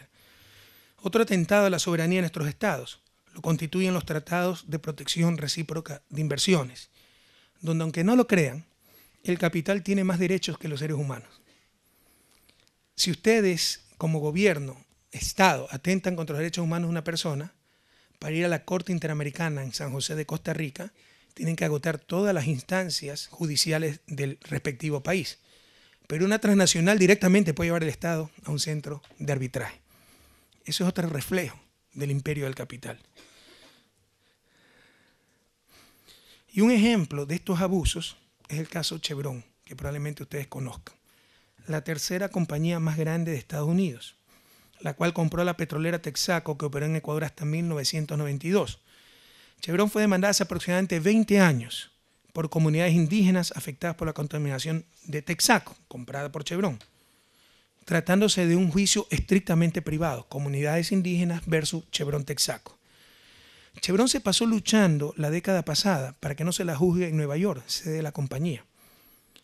Otro atentado a la soberanía de nuestros estados, lo constituyen los tratados de protección recíproca de inversiones, donde aunque no lo crean, el capital tiene más derechos que los seres humanos. Si ustedes, como gobierno, Estado, atentan contra los derechos humanos de una persona, para ir a la Corte Interamericana en San José de Costa Rica, tienen que agotar todas las instancias judiciales del respectivo país. Pero una transnacional directamente puede llevar el Estado a un centro de arbitraje. Eso es otro reflejo del imperio del capital. Y un ejemplo de estos abusos es el caso Chevron, que probablemente ustedes conozcan, la tercera compañía más grande de Estados Unidos, la cual compró la petrolera Texaco que operó en Ecuador hasta 1992. Chevron fue demandada hace aproximadamente 20 años por comunidades indígenas afectadas por la contaminación de Texaco, comprada por Chevron tratándose de un juicio estrictamente privado, comunidades indígenas versus Chevron Texaco. Chevron se pasó luchando la década pasada para que no se la juzgue en Nueva York, sede de la compañía,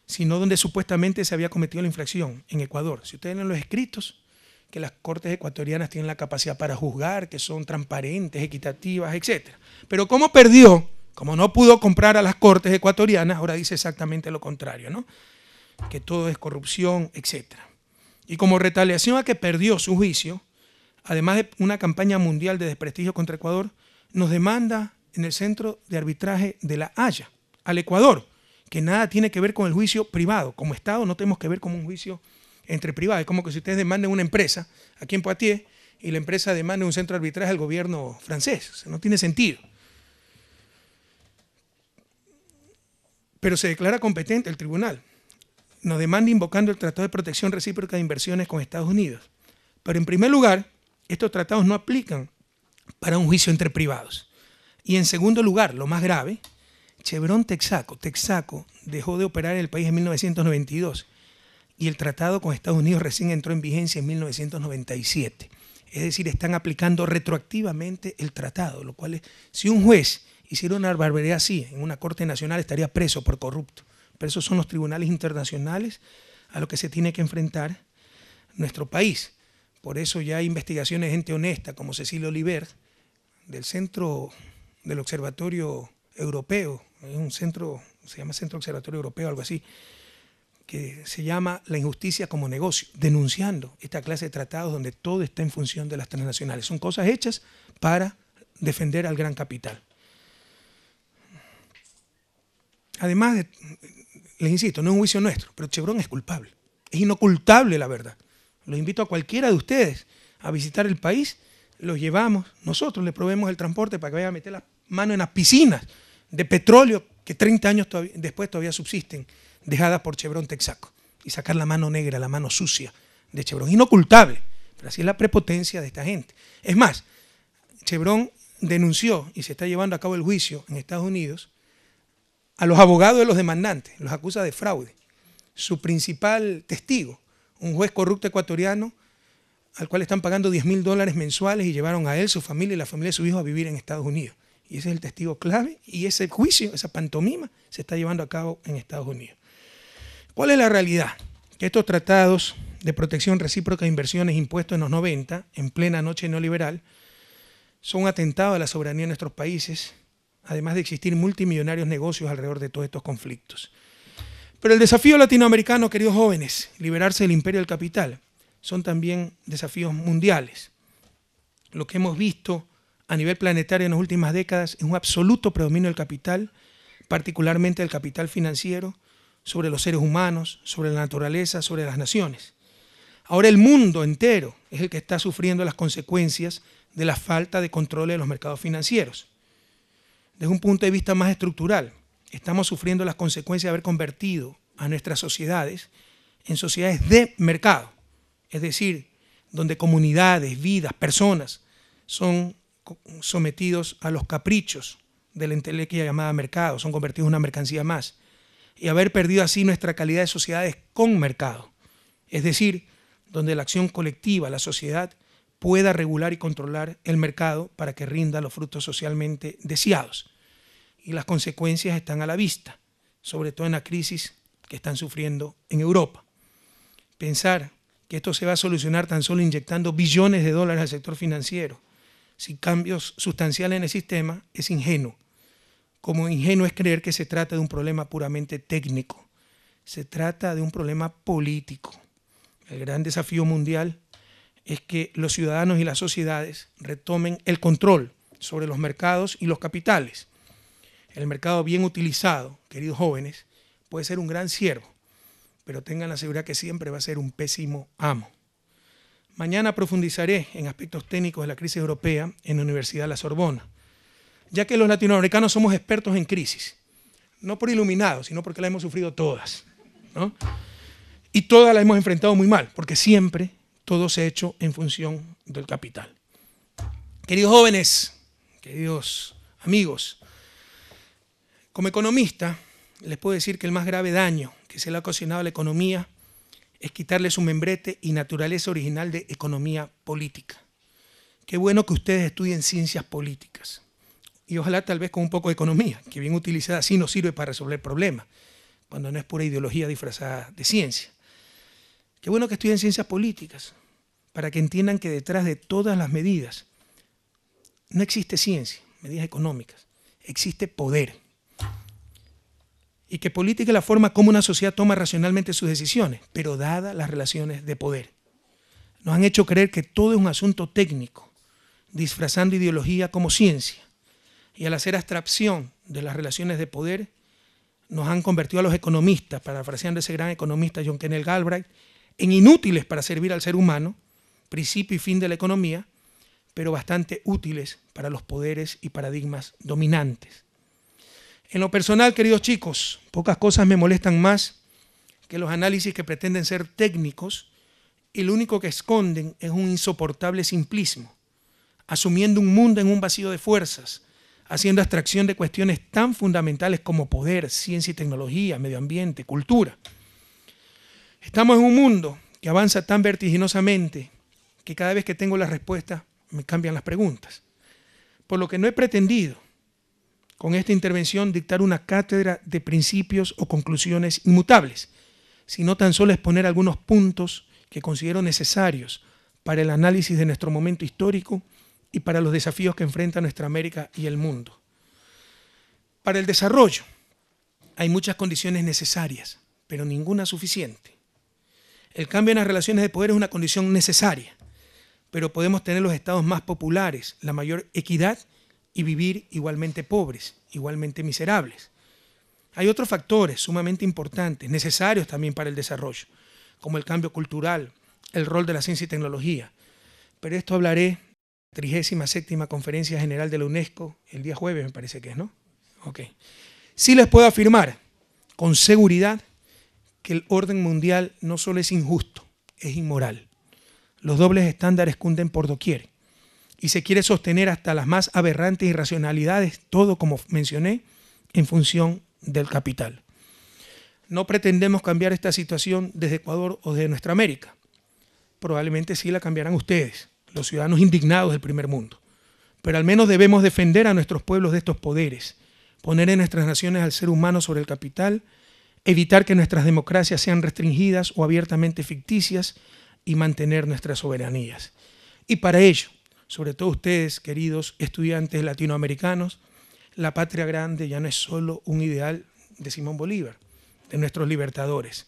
sino donde supuestamente se había cometido la infracción, en Ecuador. Si ustedes leen los escritos, que las cortes ecuatorianas tienen la capacidad para juzgar, que son transparentes, equitativas, etc. Pero como perdió, como no pudo comprar a las cortes ecuatorianas, ahora dice exactamente lo contrario, ¿no? Que todo es corrupción, etcétera. Y como retaliación a que perdió su juicio, además de una campaña mundial de desprestigio contra Ecuador, nos demanda en el Centro de Arbitraje de La Haya, al Ecuador, que nada tiene que ver con el juicio privado. Como Estado no tenemos que ver con un juicio entre privados. Es como que si ustedes demanden una empresa aquí en Poitiers y la empresa demanda un centro de arbitraje al gobierno francés. no tiene sentido. Pero se declara competente el tribunal nos demanda invocando el Tratado de Protección Recíproca de Inversiones con Estados Unidos. Pero en primer lugar, estos tratados no aplican para un juicio entre privados. Y en segundo lugar, lo más grave, Chevron Texaco, Texaco dejó de operar en el país en 1992 y el tratado con Estados Unidos recién entró en vigencia en 1997. Es decir, están aplicando retroactivamente el tratado, lo cual es, si un juez hiciera una barbaridad así en una corte nacional estaría preso por corrupto. Pero esos son los tribunales internacionales a los que se tiene que enfrentar nuestro país. Por eso ya hay investigaciones de gente honesta como Cecilia Oliver, del Centro del Observatorio Europeo, un centro, se llama Centro Observatorio Europeo, algo así, que se llama La injusticia como negocio, denunciando esta clase de tratados donde todo está en función de las transnacionales. Son cosas hechas para defender al gran capital. Además de les insisto, no es un juicio nuestro, pero Chevron es culpable. Es inocultable la verdad. Los invito a cualquiera de ustedes a visitar el país, los llevamos, nosotros le probemos el transporte para que vaya a meter la mano en las piscinas de petróleo que 30 años después todavía subsisten, dejadas por Chevron Texaco. Y sacar la mano negra, la mano sucia de Chevron, inocultable. Pero así es la prepotencia de esta gente. Es más, Chevron denunció y se está llevando a cabo el juicio en Estados Unidos a los abogados de los demandantes, los acusa de fraude. Su principal testigo, un juez corrupto ecuatoriano, al cual están pagando 10 mil dólares mensuales y llevaron a él, su familia y la familia de su hijo a vivir en Estados Unidos. Y ese es el testigo clave y ese juicio, esa pantomima, se está llevando a cabo en Estados Unidos. ¿Cuál es la realidad? Que estos tratados de protección recíproca de inversiones impuestos en los 90, en plena noche neoliberal, son atentados a la soberanía de nuestros países, además de existir multimillonarios negocios alrededor de todos estos conflictos. Pero el desafío latinoamericano, queridos jóvenes, liberarse del imperio del capital, son también desafíos mundiales. Lo que hemos visto a nivel planetario en las últimas décadas es un absoluto predominio del capital, particularmente del capital financiero, sobre los seres humanos, sobre la naturaleza, sobre las naciones. Ahora el mundo entero es el que está sufriendo las consecuencias de la falta de control de los mercados financieros desde un punto de vista más estructural. Estamos sufriendo las consecuencias de haber convertido a nuestras sociedades en sociedades de mercado, es decir, donde comunidades, vidas, personas son sometidos a los caprichos de la entelequia llamada mercado, son convertidos en una mercancía más, y haber perdido así nuestra calidad de sociedades con mercado, es decir, donde la acción colectiva, la sociedad, pueda regular y controlar el mercado para que rinda los frutos socialmente deseados. Y las consecuencias están a la vista, sobre todo en la crisis que están sufriendo en Europa. Pensar que esto se va a solucionar tan solo inyectando billones de dólares al sector financiero, sin cambios sustanciales en el sistema, es ingenuo. Como ingenuo es creer que se trata de un problema puramente técnico, se trata de un problema político. El gran desafío mundial es que los ciudadanos y las sociedades retomen el control sobre los mercados y los capitales. El mercado bien utilizado, queridos jóvenes, puede ser un gran siervo, pero tengan la seguridad que siempre va a ser un pésimo amo. Mañana profundizaré en aspectos técnicos de la crisis europea en la Universidad de la Sorbona, ya que los latinoamericanos somos expertos en crisis, no por iluminados, sino porque la hemos sufrido todas, ¿no? Y todas la hemos enfrentado muy mal, porque siempre todo se ha hecho en función del capital. Queridos jóvenes, queridos amigos, como economista les puedo decir que el más grave daño que se le ha ocasionado a la economía es quitarle su membrete y naturaleza original de economía política. Qué bueno que ustedes estudien ciencias políticas. Y ojalá tal vez con un poco de economía, que bien utilizada sí nos sirve para resolver problemas, cuando no es pura ideología disfrazada de ciencia. Qué bueno que estudien ciencias políticas, para que entiendan que detrás de todas las medidas no existe ciencia, medidas económicas, existe poder. Y que política es la forma como una sociedad toma racionalmente sus decisiones, pero dadas las relaciones de poder. Nos han hecho creer que todo es un asunto técnico, disfrazando ideología como ciencia. Y al hacer abstracción de las relaciones de poder, nos han convertido a los economistas, parafraseando ese gran economista John Kenneth Galbraith, en inútiles para servir al ser humano principio y fin de la economía, pero bastante útiles para los poderes y paradigmas dominantes. En lo personal, queridos chicos, pocas cosas me molestan más que los análisis que pretenden ser técnicos y lo único que esconden es un insoportable simplismo, asumiendo un mundo en un vacío de fuerzas, haciendo abstracción de cuestiones tan fundamentales como poder, ciencia y tecnología, medio ambiente, cultura. Estamos en un mundo que avanza tan vertiginosamente que cada vez que tengo las respuesta me cambian las preguntas. Por lo que no he pretendido con esta intervención dictar una cátedra de principios o conclusiones inmutables, sino tan solo exponer algunos puntos que considero necesarios para el análisis de nuestro momento histórico y para los desafíos que enfrenta nuestra América y el mundo. Para el desarrollo hay muchas condiciones necesarias, pero ninguna suficiente. El cambio en las relaciones de poder es una condición necesaria, pero podemos tener los estados más populares, la mayor equidad y vivir igualmente pobres, igualmente miserables. Hay otros factores sumamente importantes, necesarios también para el desarrollo, como el cambio cultural, el rol de la ciencia y tecnología. Pero esto hablaré en la 37 Conferencia General de la UNESCO, el día jueves me parece que es, ¿no? Ok. Sí les puedo afirmar con seguridad que el orden mundial no solo es injusto, es inmoral. Los dobles estándares cunden por doquier y se quiere sostener hasta las más aberrantes irracionalidades, todo como mencioné, en función del capital. No pretendemos cambiar esta situación desde Ecuador o desde nuestra América. Probablemente sí la cambiarán ustedes, los ciudadanos indignados del primer mundo. Pero al menos debemos defender a nuestros pueblos de estos poderes, poner en nuestras naciones al ser humano sobre el capital, evitar que nuestras democracias sean restringidas o abiertamente ficticias, y mantener nuestras soberanías. Y para ello, sobre todo ustedes, queridos estudiantes latinoamericanos, la patria grande ya no es solo un ideal de Simón Bolívar, de nuestros libertadores.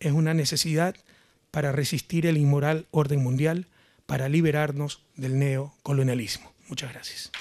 Es una necesidad para resistir el inmoral orden mundial, para liberarnos del neocolonialismo. Muchas gracias.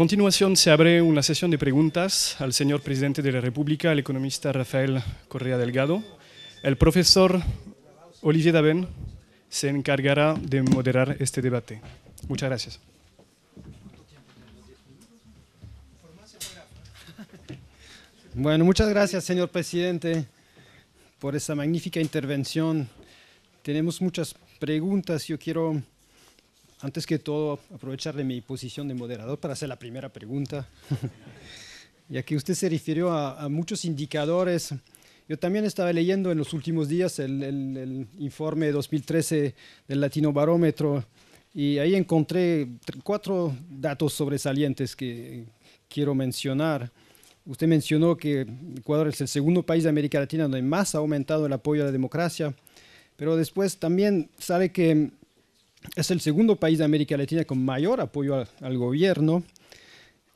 continuación se abre una sesión de preguntas al señor presidente de la República, el economista Rafael Correa Delgado. El profesor Olivier Dabén se encargará de moderar este debate. Muchas gracias. Bueno, muchas gracias, señor presidente, por esa magnífica intervención. Tenemos muchas preguntas. Yo quiero antes que todo, aprovechar de mi posición de moderador para hacer la primera pregunta, [laughs] ya que usted se refirió a, muchos indicadores. Yo también estaba leyendo en los últimos días el, el informe 2013 del Latino Barómetro y ahí encontré cuatro datos sobresalientes que quiero mencionar. Usted mencionó que Ecuador es el segundo país de América Latina donde más ha aumentado el apoyo a la democracia, pero después también sabe que es el segundo país de América Latina con mayor apoyo al, gobierno.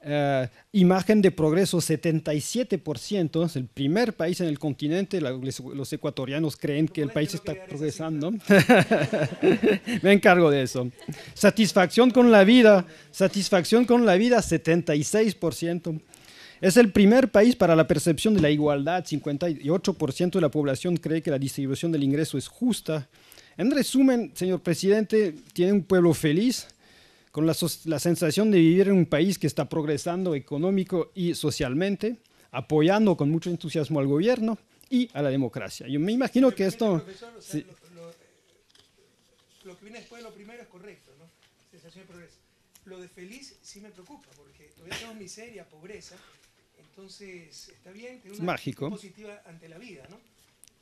Eh, imagen de progreso 77%, es el primer país en el continente, los ecuatorianos creen que el país está progresando. [laughs] Me encargo de eso. Satisfacción con la vida, satisfacción con la vida 76%. Es el primer país para la percepción de la igualdad, 58% de la población cree que la distribución del ingreso es justa. En resumen, señor presidente, tiene un pueblo feliz, con la, la, sensación de vivir en un país que está progresando económico y socialmente, apoyando con mucho entusiasmo al gobierno y a la democracia. Yo me imagino que esto... lo, que viene después de lo primero es correcto, ¿no? Sensación de progreso. Lo de feliz sí me preocupa, porque todavía tenemos miseria, pobreza, entonces está bien, tener una es positiva ante la vida, ¿no?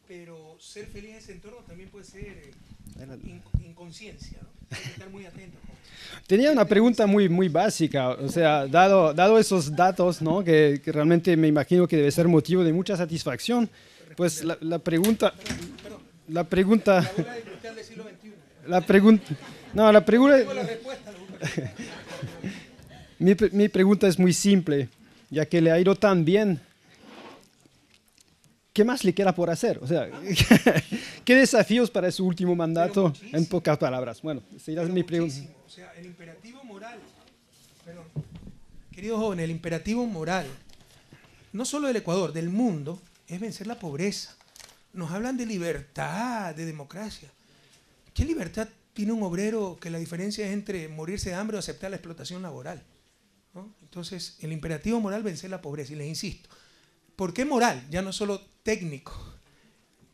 pero ser feliz en ese entorno también puede ser eh, inconsciencia, estar muy atento. Tenía una pregunta muy, muy básica, o sea, dado, dado esos datos, ¿no? que, realmente me imagino que debe ser motivo de mucha satisfacción, pues la, pregunta... La pregunta... La, La pregunta... No, la pregunta... [laughs] mi, mi pregunta es muy simple, ya que le ha ido tan bien ¿qué más le queda por hacer? O sea, [laughs] ¿qué desafíos para su último mandato? En pocas palabras. Bueno, sería mi pregunta. O sea, el imperativo moral, perdón, queridos jóvenes, el imperativo moral, no solo del Ecuador, del mundo, es vencer la pobreza. Nos hablan de libertad, de democracia. ¿Qué libertad tiene un obrero que la diferencia es entre morirse de hambre o aceptar la explotación laboral? Entonces, el imperativo moral vencer la pobreza. Y les insisto, ¿Por qué moral? Ya no solo técnico.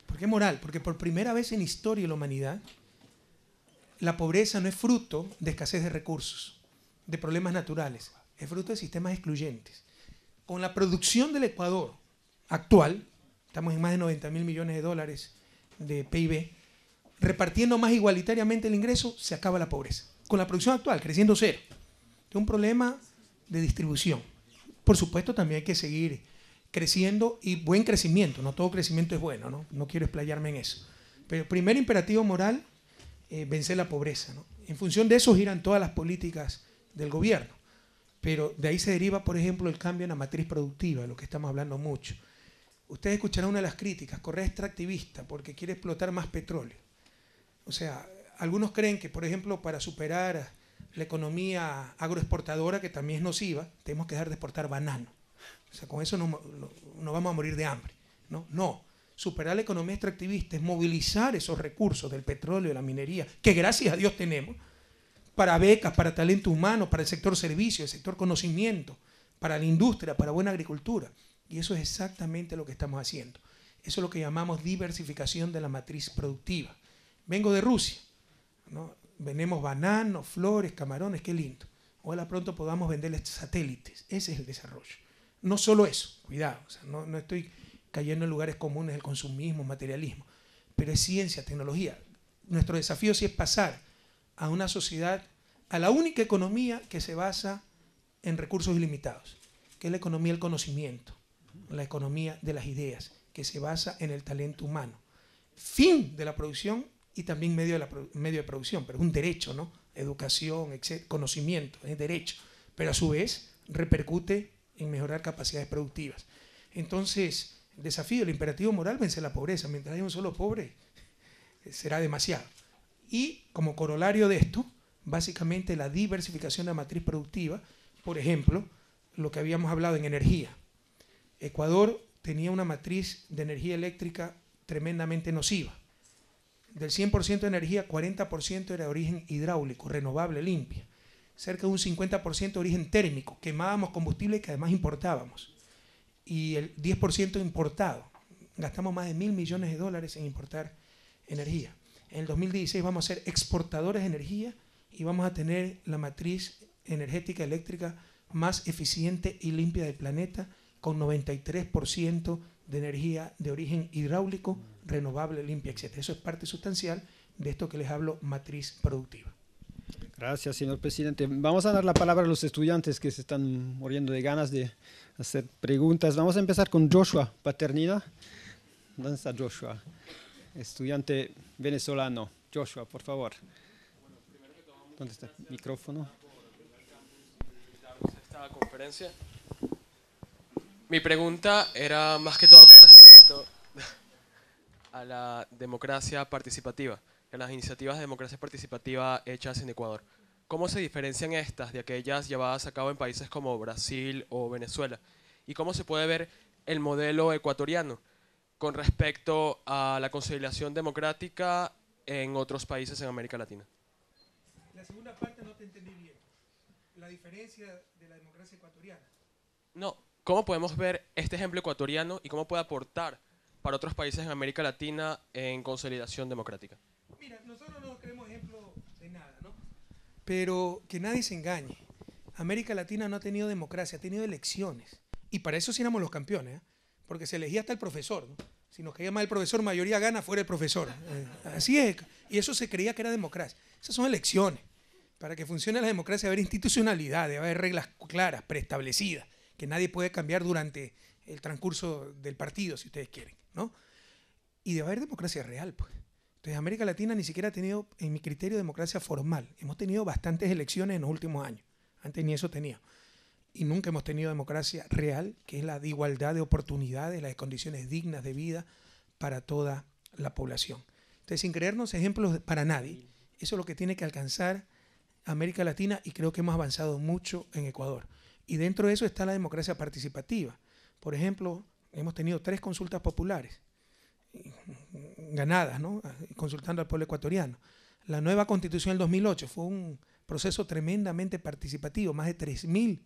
¿Por qué moral? Porque por primera vez en historia de la humanidad, la pobreza no es fruto de escasez de recursos, de problemas naturales, es fruto de sistemas excluyentes. Con la producción del Ecuador actual, estamos en más de 90 mil millones de dólares de PIB, repartiendo más igualitariamente el ingreso, se acaba la pobreza. Con la producción actual, creciendo cero. Es un problema de distribución. Por supuesto, también hay que seguir creciendo y buen crecimiento, no todo crecimiento es bueno, no, quiero explayarme en eso. Pero el primer imperativo moral, eh, vencer la pobreza. En función de eso giran todas las políticas del gobierno. Pero de ahí se deriva, por ejemplo, el cambio en la matriz productiva, de lo que estamos hablando mucho. Ustedes escucharán una de las críticas, Correa extractivista porque quiere explotar más petróleo. O sea, algunos creen que, por ejemplo, para superar la economía agroexportadora, que también es nociva, tenemos que dejar de exportar banano. O sea, con eso no, vamos a morir de hambre. No, Superar la economía extractivista es movilizar esos recursos del petróleo, de la minería, que gracias a Dios tenemos, para becas, para talento humano, para el sector servicio, el sector conocimiento, para la industria, para buena agricultura. Y eso es exactamente lo que estamos haciendo. Eso es lo que llamamos diversificación de la matriz productiva. Vengo de Rusia. ¿no? bananos, flores, camarones, qué lindo. Ojalá pronto podamos venderles satélites. Ese es el desarrollo. No solo eso, cuidado, no, estoy cayendo en lugares comunes del consumismo, materialismo, pero es ciencia, tecnología. Nuestro desafío sí es pasar a una sociedad, a la única economía que se basa en recursos ilimitados, que es la economía del conocimiento, la economía de las ideas, que se basa en el talento humano. Fin de la producción y también medio de, medio de producción, pero es un derecho, ¿no? Educación, conocimiento, es derecho, pero a su vez repercute en mejorar capacidades productivas. Entonces, el desafío, el imperativo moral vence la pobreza. Mientras haya un solo pobre, será demasiado. Y como corolario de esto, básicamente la diversificación de la matriz productiva, por ejemplo, lo que habíamos hablado en energía. Ecuador tenía una matriz de energía eléctrica tremendamente nociva. Del 100% de energía, 40% era de origen hidráulico, renovable, limpia cerca de un 50% de origen térmico. Quemábamos combustible que además importábamos. Y el 10% importado. Gastamos más de mil millones de dólares en importar energía. En el 2016 vamos a ser exportadores de energía y vamos a tener la matriz energética eléctrica más eficiente y limpia del planeta, con 93% de energía de origen hidráulico, renovable, limpia, etc. Eso es parte sustancial de esto que les hablo, matriz productiva. Gracias, señor presidente. Vamos a dar la palabra a los estudiantes que se están muriendo de ganas de hacer preguntas. Vamos a empezar con Joshua Paternida. ¿Dónde está Joshua? Estudiante venezolano. Joshua, por favor. ¿Dónde está micrófono? Mi pregunta era más que todo respecto a la democracia participativa en las iniciativas de democracia participativa hechas en Ecuador. ¿Cómo se diferencian estas de aquellas llevadas a cabo en países como Brasil o Venezuela? ¿Y cómo se puede ver el modelo ecuatoriano con respecto a la consolidación democrática en otros países en América Latina? La segunda parte no te entendí bien. La diferencia de la democracia ecuatoriana. No, ¿cómo podemos ver este ejemplo ecuatoriano y cómo puede aportar para otros países en América Latina en consolidación democrática? mira, nosotros no nos creemos ejemplo de nada, ¿no? Pero que nadie se engañe. América Latina no ha tenido democracia, ha tenido elecciones. Y para eso sí éramos los campeones, ¿eh? porque se elegía hasta el profesor. ¿no? Si nos caía mal el profesor, mayoría gana fuera el profesor. Eh, así es. Y eso se creía que era democracia. Esas son elecciones. Para que funcione la democracia debe haber institucionalidad, debe haber reglas claras, preestablecidas, que nadie puede cambiar durante el transcurso del partido, si ustedes quieren. ¿no? Y debe haber democracia real. Pues. América Latina ni siquiera ha tenido, en mi criterio, democracia formal. Hemos tenido bastantes elecciones en los últimos años. Antes ni eso tenía. Y nunca hemos tenido democracia real, que es la de igualdad de oportunidades, las condiciones dignas de vida para toda la población. Entonces, sin creernos ejemplos para nadie, eso es lo que tiene que alcanzar América Latina y creo que hemos avanzado mucho en Ecuador. Y dentro de eso está la democracia participativa. Por ejemplo, hemos tenido tres consultas populares ganadas, ¿no? consultando al pueblo ecuatoriano. La nueva constitución del 2008 fue un proceso tremendamente participativo, más de 3.000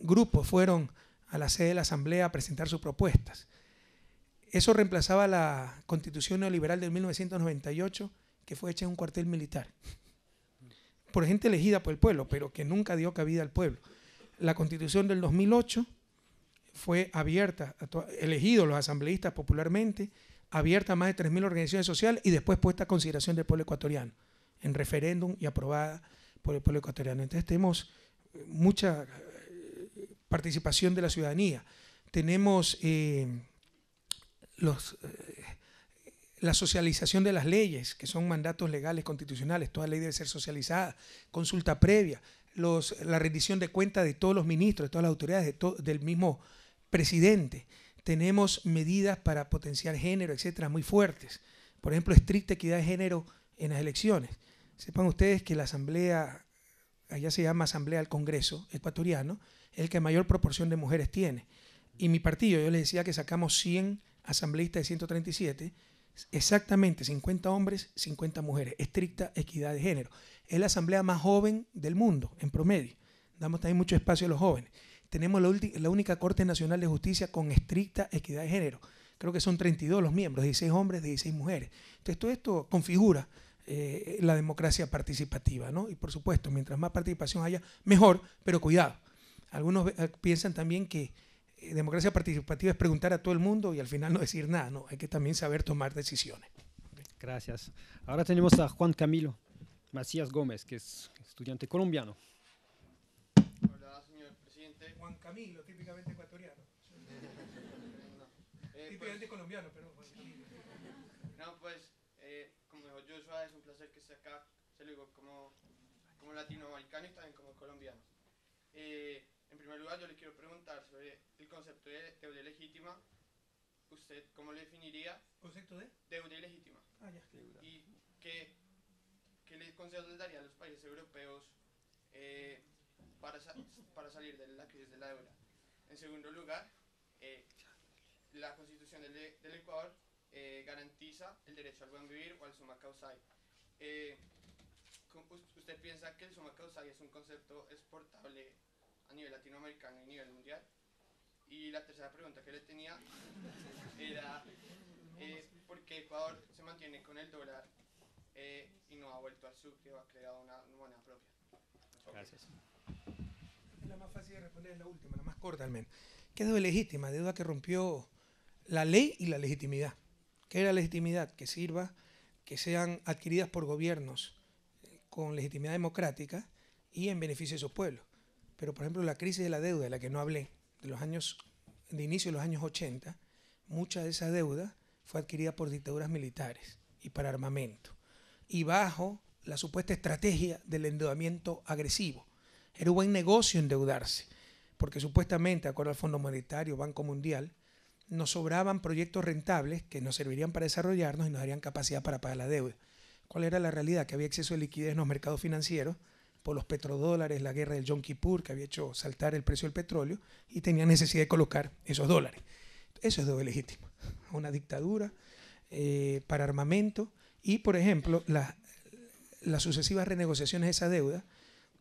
grupos fueron a la sede de la Asamblea a presentar sus propuestas. Eso reemplazaba la constitución neoliberal de 1998, que fue hecha en un cuartel militar, por gente elegida por el pueblo, pero que nunca dio cabida al pueblo. La constitución del 2008 fue abierta, elegidos los asambleístas popularmente, abierta a más de 3.000 organizaciones sociales y después puesta a consideración del pueblo ecuatoriano, en referéndum y aprobada por el pueblo ecuatoriano. Entonces tenemos eh, mucha eh, participación de la ciudadanía. Tenemos eh, los, la socialización de las leyes, que son mandatos legales constitucionales. Toda ley debe ser socializada, consulta previa, los, la rendición de cuentas de todos los ministros, de todas las autoridades, del mismo presidente tenemos medidas para potenciar género, etcétera, muy fuertes. Por ejemplo, estricta equidad de género en las elecciones. Sepan ustedes que la Asamblea, allá se llama Asamblea del Congreso ecuatoriano, es el que mayor proporción de mujeres tiene. Y mi partido, yo les decía que sacamos 100 asambleístas de 137, exactamente 50 hombres, 50 mujeres, estricta equidad de género. Es la asamblea más joven del mundo, en promedio. Damos también mucho espacio a los jóvenes tenemos la, única Corte Nacional de Justicia con estricta equidad de género. Creo que son 32 los miembros, 16 hombres, 16 mujeres. Entonces todo esto configura eh, la democracia participativa, ¿no? Y por supuesto, mientras más participación haya, mejor, pero cuidado. Algunos eh, piensan también que eh, democracia participativa es preguntar a todo el mundo y al final no decir nada, ¿no? Hay que también saber tomar decisiones. Gracias. Ahora tenemos a Juan Camilo Macías Gómez, que es estudiante colombiano. Camilo, típicamente ecuatoriano. Eh, pues, típicamente colombiano, pero bueno. No, pues, eh, como dijo Joshua, es un placer que esté acá, se lo digo como, como latinoamericano y también como colombiano. Eh, en primer lugar, yo le quiero preguntar sobre el concepto de deuda legítima. ¿Usted cómo lo definiría? ¿Concepto de? Deuda ilegítima. Ah, ya. Deuda. ¿Y qué, qué consejos les daría a los países europeos eh, para, para salir de la crisis de la deuda. En segundo lugar, eh, la Constitución del, Ecuador eh, garantiza el derecho al buen vivir o al suma causai. Eh, ¿Usted piensa que el suma causai es un concepto exportable a nivel latinoamericano y a nivel mundial? Y la tercera pregunta que le tenía era ¿por qué Ecuador se mantiene con el dólar y no ha vuelto al sucre o ha creado una moneda propia? Gracias la más fácil de responder es la última, la más corta al menos. ¿Qué deuda legítima? Deuda que rompió la ley y la legitimidad. ¿Qué era la legitimidad? Que sirva, que sean adquiridas por gobiernos eh, con legitimidad democrática y en beneficio de sus pueblos. Pero, por ejemplo, la crisis de la deuda, de la que no hablé, de los años de inicio de los años 80, mucha de esa deuda fue adquirida por dictaduras militares y para armamento. Y bajo la supuesta estrategia del endeudamiento agresivo era un buen negocio endeudarse, porque supuestamente, acuerdo al Fondo Monetario, Banco Mundial, nos sobraban proyectos rentables que nos servirían para desarrollarnos y nos darían capacidad para pagar la deuda. ¿Cuál era la realidad? Que había exceso de liquidez en los mercados financieros por los petrodólares, la guerra del Yom Kippur que había hecho saltar el precio del petróleo y tenía necesidad de colocar esos dólares. Eso es deuda legítima. [laughs] Una dictadura eh, para armamento y, por ejemplo, las sucesivas renegociaciones de esa deuda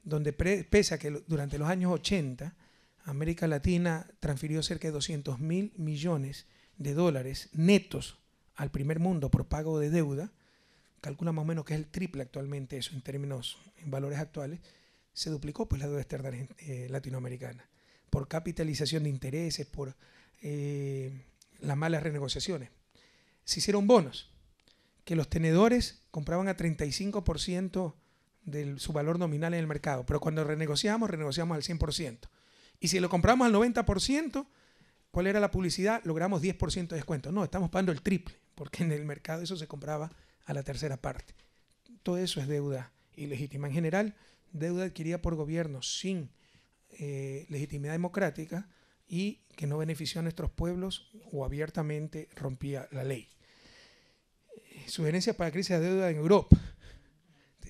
donde pese a que durante los años 80 América Latina transfirió cerca de 200 mil millones de dólares netos al primer mundo por pago de deuda, calcula más o menos que es el triple actualmente eso en términos, en valores actuales, se duplicó pues la deuda externa eh, latinoamericana por capitalización de intereses, por eh, las malas renegociaciones. Se hicieron bonos que los tenedores compraban a 35% de su valor nominal en el mercado, pero cuando renegociamos, renegociamos al 100%. Y si lo compramos al 90%, ¿cuál era la publicidad? Logramos 10% de descuento. No, estamos pagando el triple, porque en el mercado eso se compraba a la tercera parte. Todo eso es deuda ilegítima. En general, deuda adquirida por gobiernos sin eh, legitimidad democrática y que no benefició a nuestros pueblos o abiertamente rompía la ley. Eh, sugerencias para crisis de deuda en Europa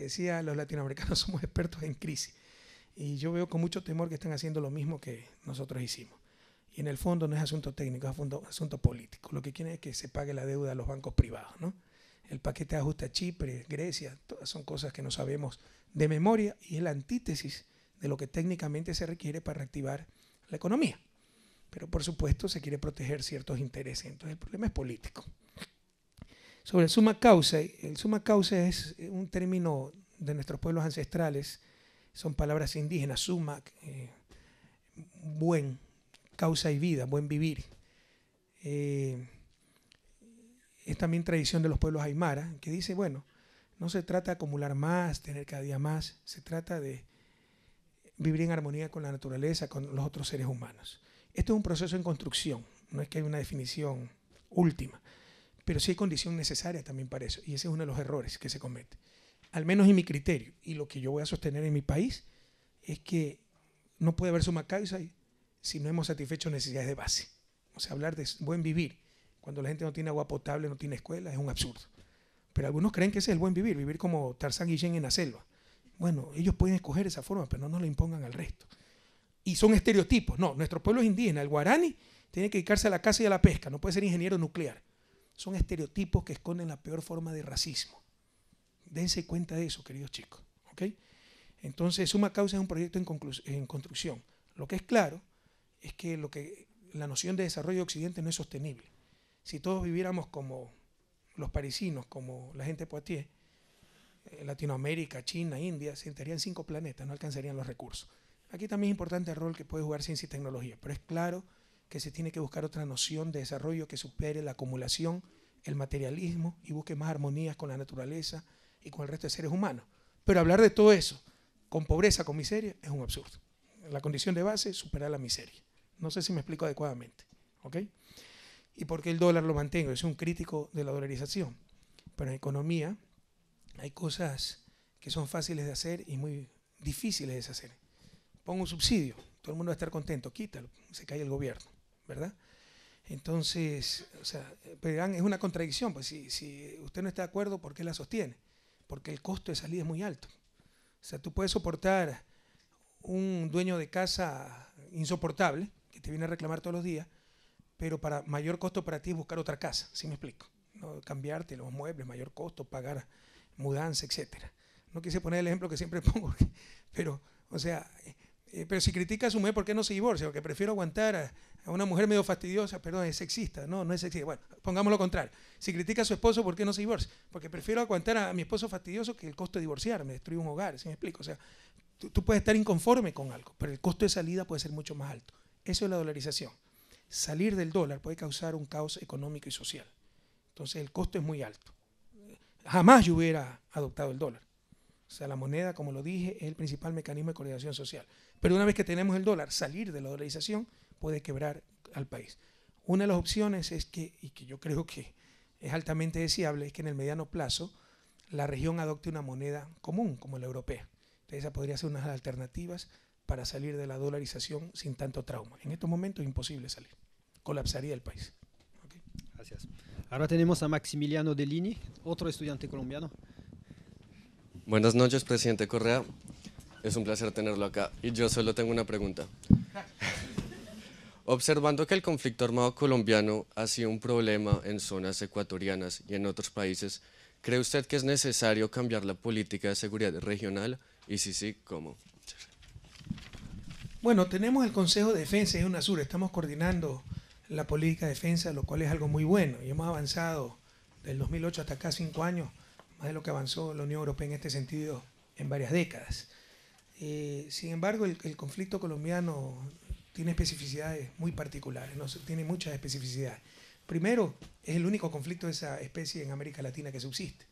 decía, los latinoamericanos [laughs] somos expertos en crisis. Y yo veo con mucho temor que están haciendo lo mismo que nosotros hicimos. Y en el fondo no es asunto técnico, es asunto, político. Lo que quieren es que se pague la deuda a los bancos privados, ¿no? El paquete de ajuste a Chipre, Grecia, todas son cosas que no sabemos de memoria y es la antítesis de lo que técnicamente se requiere para reactivar la economía. Pero por supuesto se quiere proteger ciertos intereses, entonces el problema es político sobre el suma causa. El suma causa es un término de nuestros pueblos ancestrales, son palabras indígenas, suma, eh, buen, causa y vida, buen vivir. Eh, es también tradición de los pueblos aymara, que dice, bueno, no se trata de acumular más, tener cada día más, se trata de vivir en armonía con la naturaleza, con los otros seres humanos. Esto es un proceso en construcción, no es que haya una definición última. Pero sí hay condición necesaria también para eso. Y ese es uno de los errores que se comete. Al menos en mi criterio y lo que yo voy a sostener en mi país es que no puede haber suma causa si no hemos satisfecho necesidades de base. O sea, hablar de buen vivir cuando la gente no tiene agua potable, no tiene escuela, es un absurdo. Pero algunos creen que ese es el buen vivir, vivir como Tarzán y Yen en la selva. Bueno, ellos pueden escoger esa forma, pero no nos la impongan al resto. Y son estereotipos. No, nuestro pueblo es indígena. El guarani tiene que dedicarse a la caza y a la pesca. No puede ser ingeniero nuclear son estereotipos que esconden la peor forma de racismo. Dense cuenta de eso, queridos chicos. ¿okay? Entonces, Suma Causa es un proyecto en, construcción. Lo que es claro es que, lo que la noción de desarrollo de Occidente no es sostenible. Si todos viviéramos como los parisinos, como la gente Poitiers, eh, Latinoamérica, China, India, se entrarían cinco planetas, no alcanzarían los recursos. Aquí también es importante el rol que puede jugar ciencia y tecnología, pero es claro que se tiene que buscar otra noción de desarrollo que supere la acumulación, el materialismo y busque más armonías con la naturaleza y con el resto de seres humanos. Pero hablar de todo eso con pobreza, con miseria, es un absurdo. La condición de base es superar la miseria. No sé si me explico adecuadamente. ¿Ok? ¿Y por qué el dólar lo mantengo? Es un crítico de la dolarización. Pero en economía hay cosas que son fáciles de hacer y muy difíciles de deshacer. Pongo un subsidio, todo el mundo va a estar contento, quítalo, se cae el gobierno. ¿verdad? Entonces, o sea, es una contradicción, pues si, si usted no está de acuerdo, ¿por qué la sostiene? Porque el costo de salida es muy alto. O sea, tú puedes soportar un dueño de casa insoportable, que te viene a reclamar todos los días, pero para mayor costo para ti es buscar otra casa, si ¿sí me explico. Cambiarte los muebles, mayor costo, pagar mudanza, etcétera. No quise poner el ejemplo que siempre [laughs] pongo, pero, o sea, eh, pero si critica a su mujer, ¿por qué no se divorcia? Porque prefiero aguantar a, una mujer medio fastidiosa, perdón, es sexista, no, no es sexista. Bueno, pongámoslo lo contrario. Si critica a su esposo, ¿por qué no se divorcia? Porque prefiero aguantar a, mi esposo fastidioso que el costo de divorciarme, destruye un hogar, ¿sí me explico? O sea, tú, tú, puedes estar inconforme con algo, pero el costo de salida puede ser mucho más alto. Eso es la dolarización. Salir del dólar puede causar un caos económico y social. Entonces el costo es muy alto. Jamás yo hubiera adoptado el dólar. O sea, la moneda, como lo dije, es el principal mecanismo de coordinación social. Pero una vez que tenemos el dólar, salir de la dolarización puede quebrar al país. Una de las opciones es que, y que yo creo que es altamente deseable, es que en el mediano plazo la región adopte una moneda común como la europea. Entonces esa podría ser una alternativas para salir de la dolarización sin tanto trauma. En estos momentos es imposible salir. Colapsaría el país. Gracias. Ahora tenemos a Maximiliano Delini, otro estudiante colombiano. Buenas noches, presidente Correa. Es un placer tenerlo acá. Y yo solo tengo una pregunta. Observando que el conflicto armado colombiano ha sido un problema en zonas ecuatorianas y en otros países, ¿cree usted que es necesario cambiar la política de seguridad regional? Y si sí, ¿cómo? Bueno, tenemos el Consejo de Defensa de UNASUR, estamos coordinando la política de defensa, lo cual es algo muy bueno y hemos avanzado del 2008 hasta acá cinco años, más de lo que avanzó la Unión Europea en este sentido en varias décadas. Eh, sin embargo, el, conflicto colombiano tiene especificidades muy particulares, ¿no? tiene muchas especificidades. Primero, es el único conflicto de esa especie en América Latina que subsiste.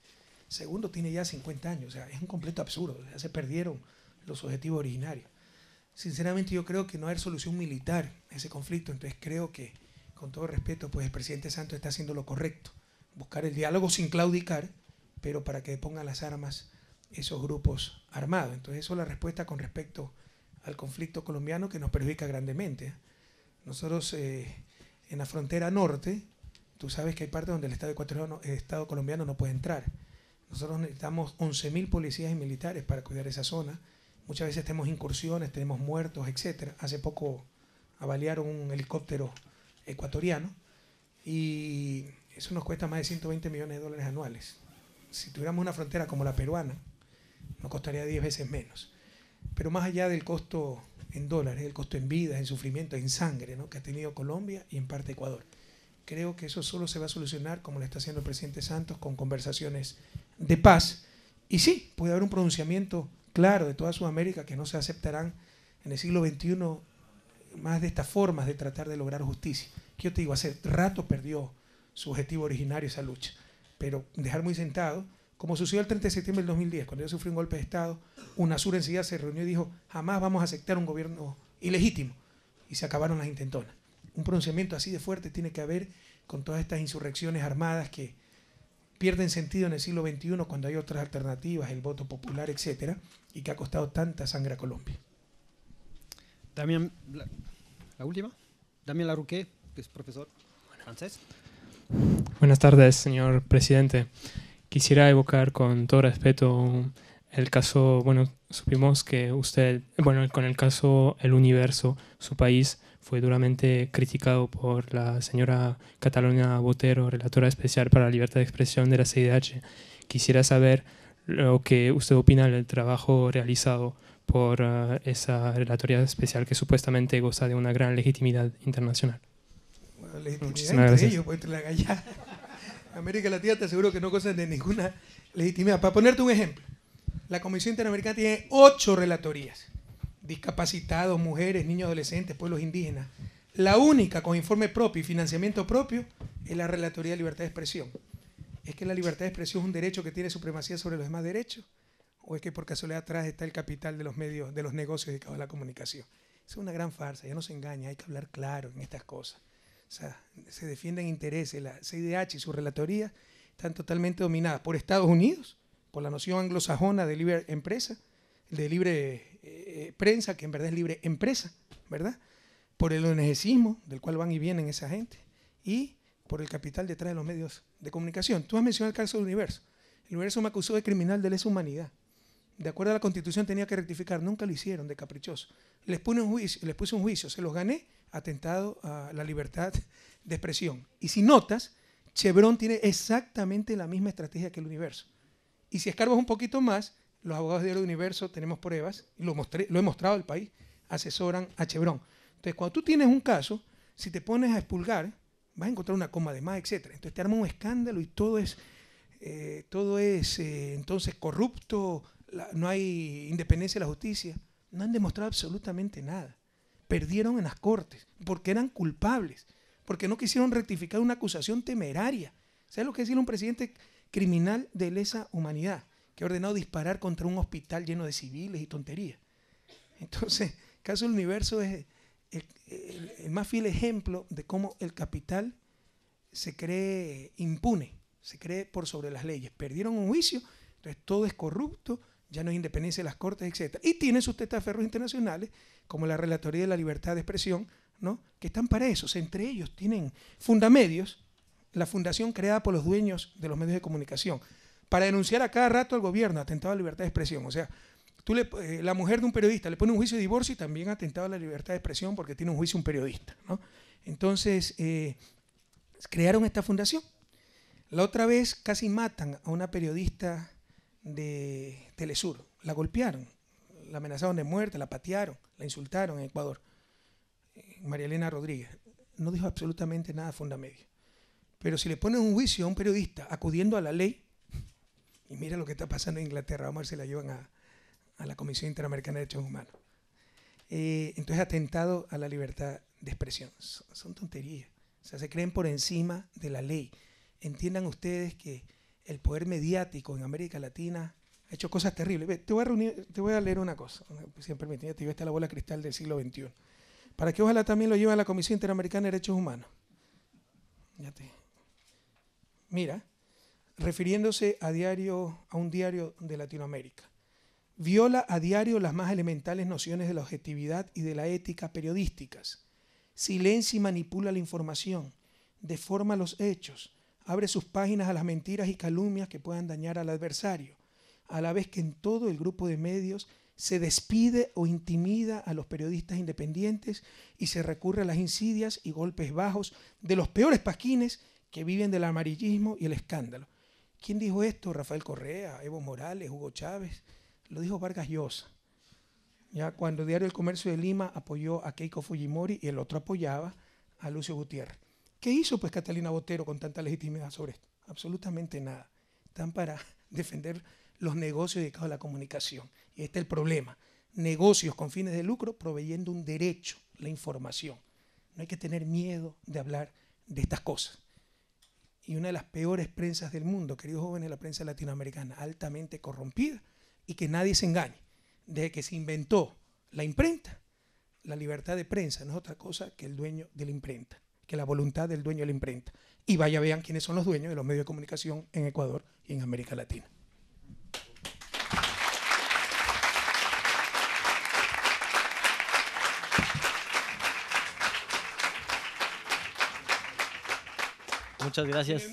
Segundo, tiene ya 50 años, o sea, es un completo absurdo, ya se perdieron los objetivos originarios. Sinceramente yo creo que no hay solución militar a ese conflicto, entonces creo que, con todo respeto, pues el presidente Santos está haciendo lo correcto, buscar el diálogo sin claudicar, pero para que pongan las armas esos grupos armados. Entonces, eso es la respuesta con respecto al conflicto colombiano que nos perjudica grandemente. Nosotros eh, en la frontera norte, tú sabes que hay partes donde el Estado, ecuatoriano, el Estado colombiano no puede entrar. Nosotros necesitamos 11.000 policías y militares para cuidar esa zona. Muchas veces tenemos incursiones, tenemos muertos, etc. Hace poco avaliaron un helicóptero ecuatoriano y eso nos cuesta más de 120 millones de dólares anuales. Si tuviéramos una frontera como la peruana, no costaría 10 veces menos. Pero más allá del costo en dólares, el costo en vidas, en sufrimiento, en sangre ¿no? que ha tenido Colombia y en parte Ecuador. Creo que eso solo se va a solucionar, como lo está haciendo el presidente Santos, con conversaciones de paz. Y sí, puede haber un pronunciamiento claro de toda Sudamérica que no se aceptarán en el siglo XXI más de estas formas de tratar de lograr justicia. Yo te digo, hace rato perdió su objetivo originario esa lucha, pero dejar muy sentado como sucedió el 30 de septiembre del 2010, cuando yo sufrí un golpe de Estado, UNASUR enseguida se reunió y dijo, jamás vamos a aceptar un gobierno ilegítimo. Y se acabaron las intentonas. Un pronunciamiento así de fuerte tiene que ver con todas estas insurrecciones armadas que pierden sentido en el siglo XXI cuando hay otras alternativas, el voto popular, etcétera, y que ha costado tanta sangre a Colombia. Damián, la, última. Damián Larruqué, que es profesor francés. Buenas tardes, señor presidente. Quisiera evocar con todo respeto el caso, bueno, supimos que usted, bueno, con el caso El Universo, su país fue duramente criticado por la señora Catalonia Botero, relatora especial para la libertad de expresión de la CIDH. Quisiera saber lo que usted opina del trabajo realizado por ah, esa relatoría especial que supuestamente goza de una gran legitimidad internacional. Bueno, legitimidad Muchísimas gracias. Ellos, pues, América Latina te aseguro que no gozan de ninguna legitimidad. Para ponerte un ejemplo, la Comisión Interamericana tiene ocho relatorías. Discapacitados, mujeres, niños, adolescentes, pueblos indígenas. La única con informe propio y financiamiento propio es la Relatoría de Libertad de Expresión. ¿Es que la libertad de expresión es un derecho que tiene supremacía sobre los demás derechos? ¿O es que por casualidad atrás está el capital de los medios, de los negocios dedicados a la comunicación? Es una gran farsa, ya no se engaña, hay que hablar claro en estas cosas. O sea, se defienden intereses. La CIDH y su relatoría están totalmente dominadas por Estados Unidos, por la noción anglosajona de libre empresa, de libre eh, eh, prensa, que en verdad es libre empresa, ¿verdad? Por el onegesismo, del cual van y vienen esa gente, y por el capital detrás de los medios de comunicación. Tú has mencionado el caso del universo. El universo me acusó de criminal de lesa humanidad. De acuerdo a la constitución tenía que rectificar, nunca lo hicieron, de caprichoso. les puse un juicio se los gané atentado a la libertad de expresión. Y si notas, Chevron tiene exactamente la misma estrategia que el universo. Y si escarbas un poquito más, los abogados de del Universo tenemos pruebas, y lo, lo he mostrado al país, asesoran a Chevron. Entonces, cuando tú tienes un caso, si te pones a expulgar, vas a encontrar una coma de más, etcétera, Entonces te arma un escándalo y todo es, eh, todo es eh, entonces corrupto, no hay independencia de la justicia. No han demostrado absolutamente nada perdieron en las cortes, porque eran culpables, porque no quisieron rectificar una acusación temeraria. ¿Sabes lo que decía un presidente criminal de lesa humanidad, que ha ordenado disparar contra un hospital lleno de civiles y tonterías? Entonces, Caso del Universo es el, el, más fiel ejemplo de cómo el capital se cree impune, se cree por sobre las leyes. Perdieron un juicio, entonces todo es corrupto, ya no hay independencia de las Cortes, etc. Y tiene sus testaferros internacionales, como la Relatoría de la Libertad de Expresión, ¿no? que están para eso. entre ellos tienen Fundamedios, la fundación creada por los dueños de los medios de comunicación, para denunciar a cada rato al gobierno atentado a la libertad de expresión. O sea, tú eh, la mujer de un periodista le pone un juicio de divorcio y también atentado a la libertad de expresión porque tiene un juicio un periodista. Entonces, eh, crearon esta fundación. La otra vez casi matan a una periodista de Telesur. La golpearon, la amenazaron de muerte, la patearon, la insultaron en Ecuador. Eh, María Elena Rodríguez no dijo absolutamente nada a medio Pero si le ponen un juicio a un periodista acudiendo a la ley, y mira lo que está pasando en Inglaterra, vamos a ver si la llevan a, la Comisión Interamericana de Derechos Humanos. Eh, entonces, atentado a la libertad de expresión. Son, tonterías. O sea, se creen por encima de la ley. Entiendan ustedes que el poder mediático en América Latina ha hecho cosas terribles. te, voy a leer una cosa, si me permiten, te esta la bola cristal del siglo XXI. Para que ojalá también lo lleve a la Comisión Interamericana de Derechos Humanos. Mira, refiriéndose a, diario, a un diario de Latinoamérica viola a diario las más elementales nociones de la objetividad y de la ética periodísticas, silencia y manipula la información, deforma los hechos, abre sus páginas a las mentiras y calumnias que puedan dañar al adversario, a la vez que en todo el grupo de medios se despide o intimida a los periodistas independientes y se recurre a las insidias y golpes bajos de los peores pasquines que viven del amarillismo y el escándalo. ¿Quién dijo esto? Rafael Correa, Evo Morales, Hugo Chávez. Lo dijo Vargas Llosa. Ya cuando Diario El Comercio de Lima apoyó a Keiko Fujimori y el otro apoyaba a Lucio Gutiérrez. ¿Qué hizo pues Catalina Botero con tanta legitimidad sobre esto? Absolutamente nada. Están para [laughs] defender los negocios dedicados a la comunicación. Y este es el problema. Negocios con fines de lucro proveyendo un derecho, la información. No hay que tener miedo de hablar de estas cosas. Y una de las peores prensas del mundo, queridos jóvenes, la prensa latinoamericana, altamente corrompida y que nadie se engañe. Desde que se inventó la imprenta, la libertad de prensa no es otra cosa que el dueño de la imprenta que la voluntad del dueño de la imprenta. Y vaya vean quiénes son los dueños de los medios de comunicación en Ecuador y en América Latina. Muchas gracias.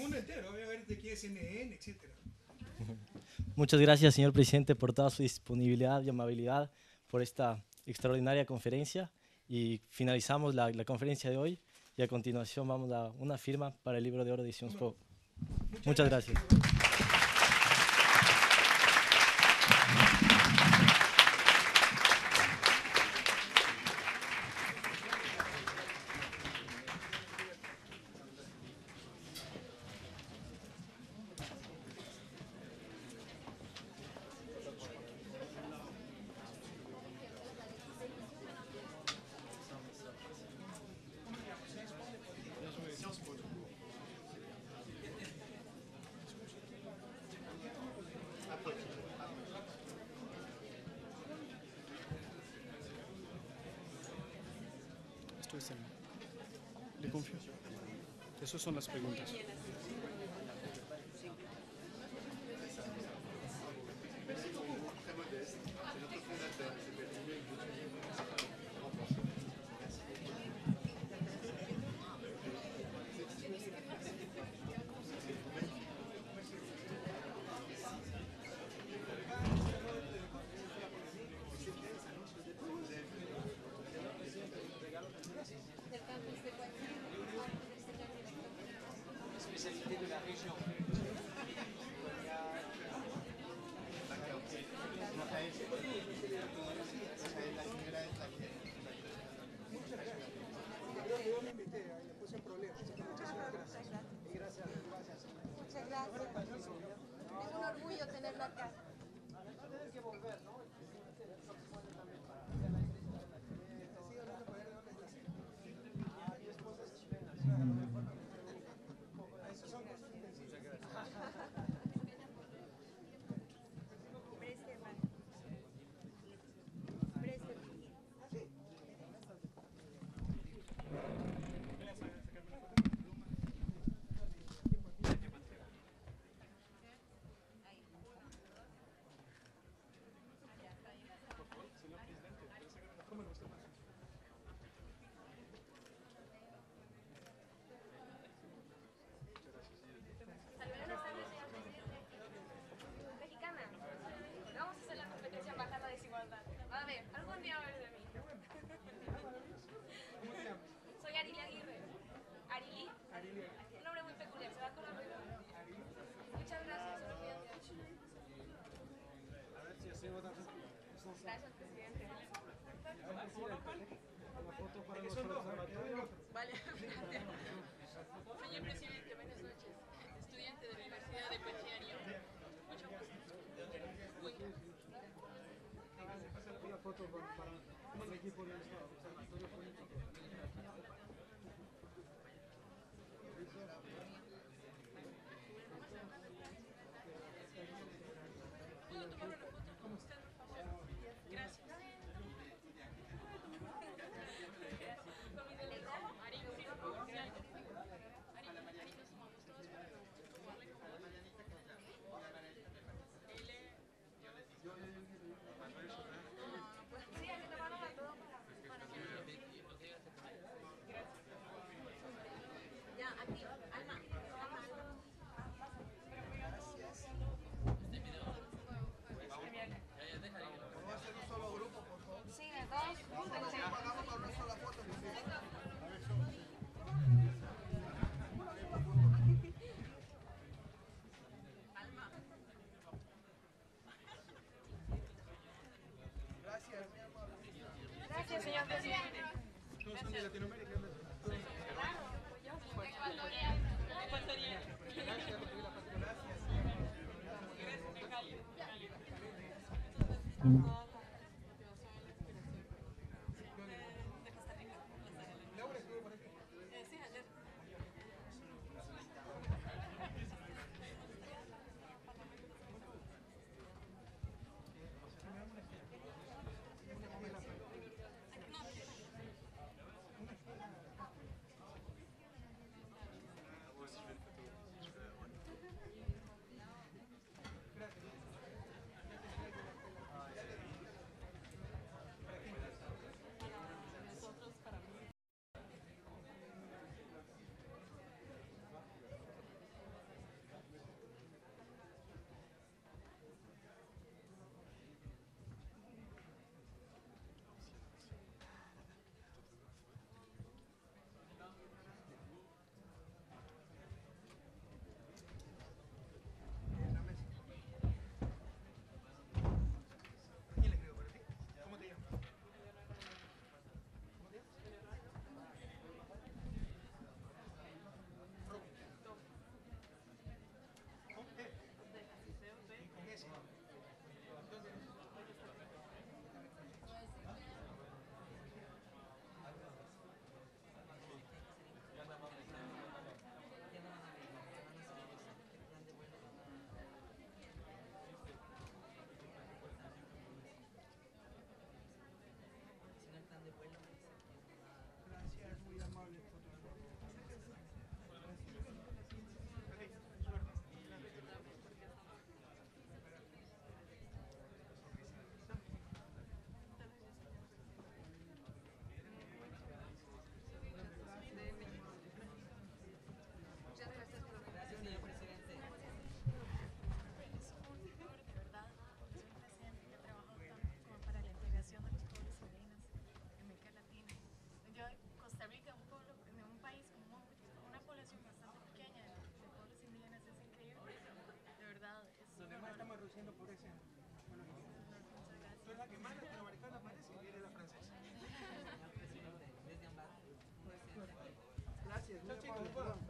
Muchas gracias, señor presidente, por toda su disponibilidad y amabilidad por esta extraordinaria conferencia. Y finalizamos la conferencia de hoy y a continuación vamos a una firma para el libro de oro de Sion Pop. Muchas gracias. Esas son las preguntas. gracias. 这个不能。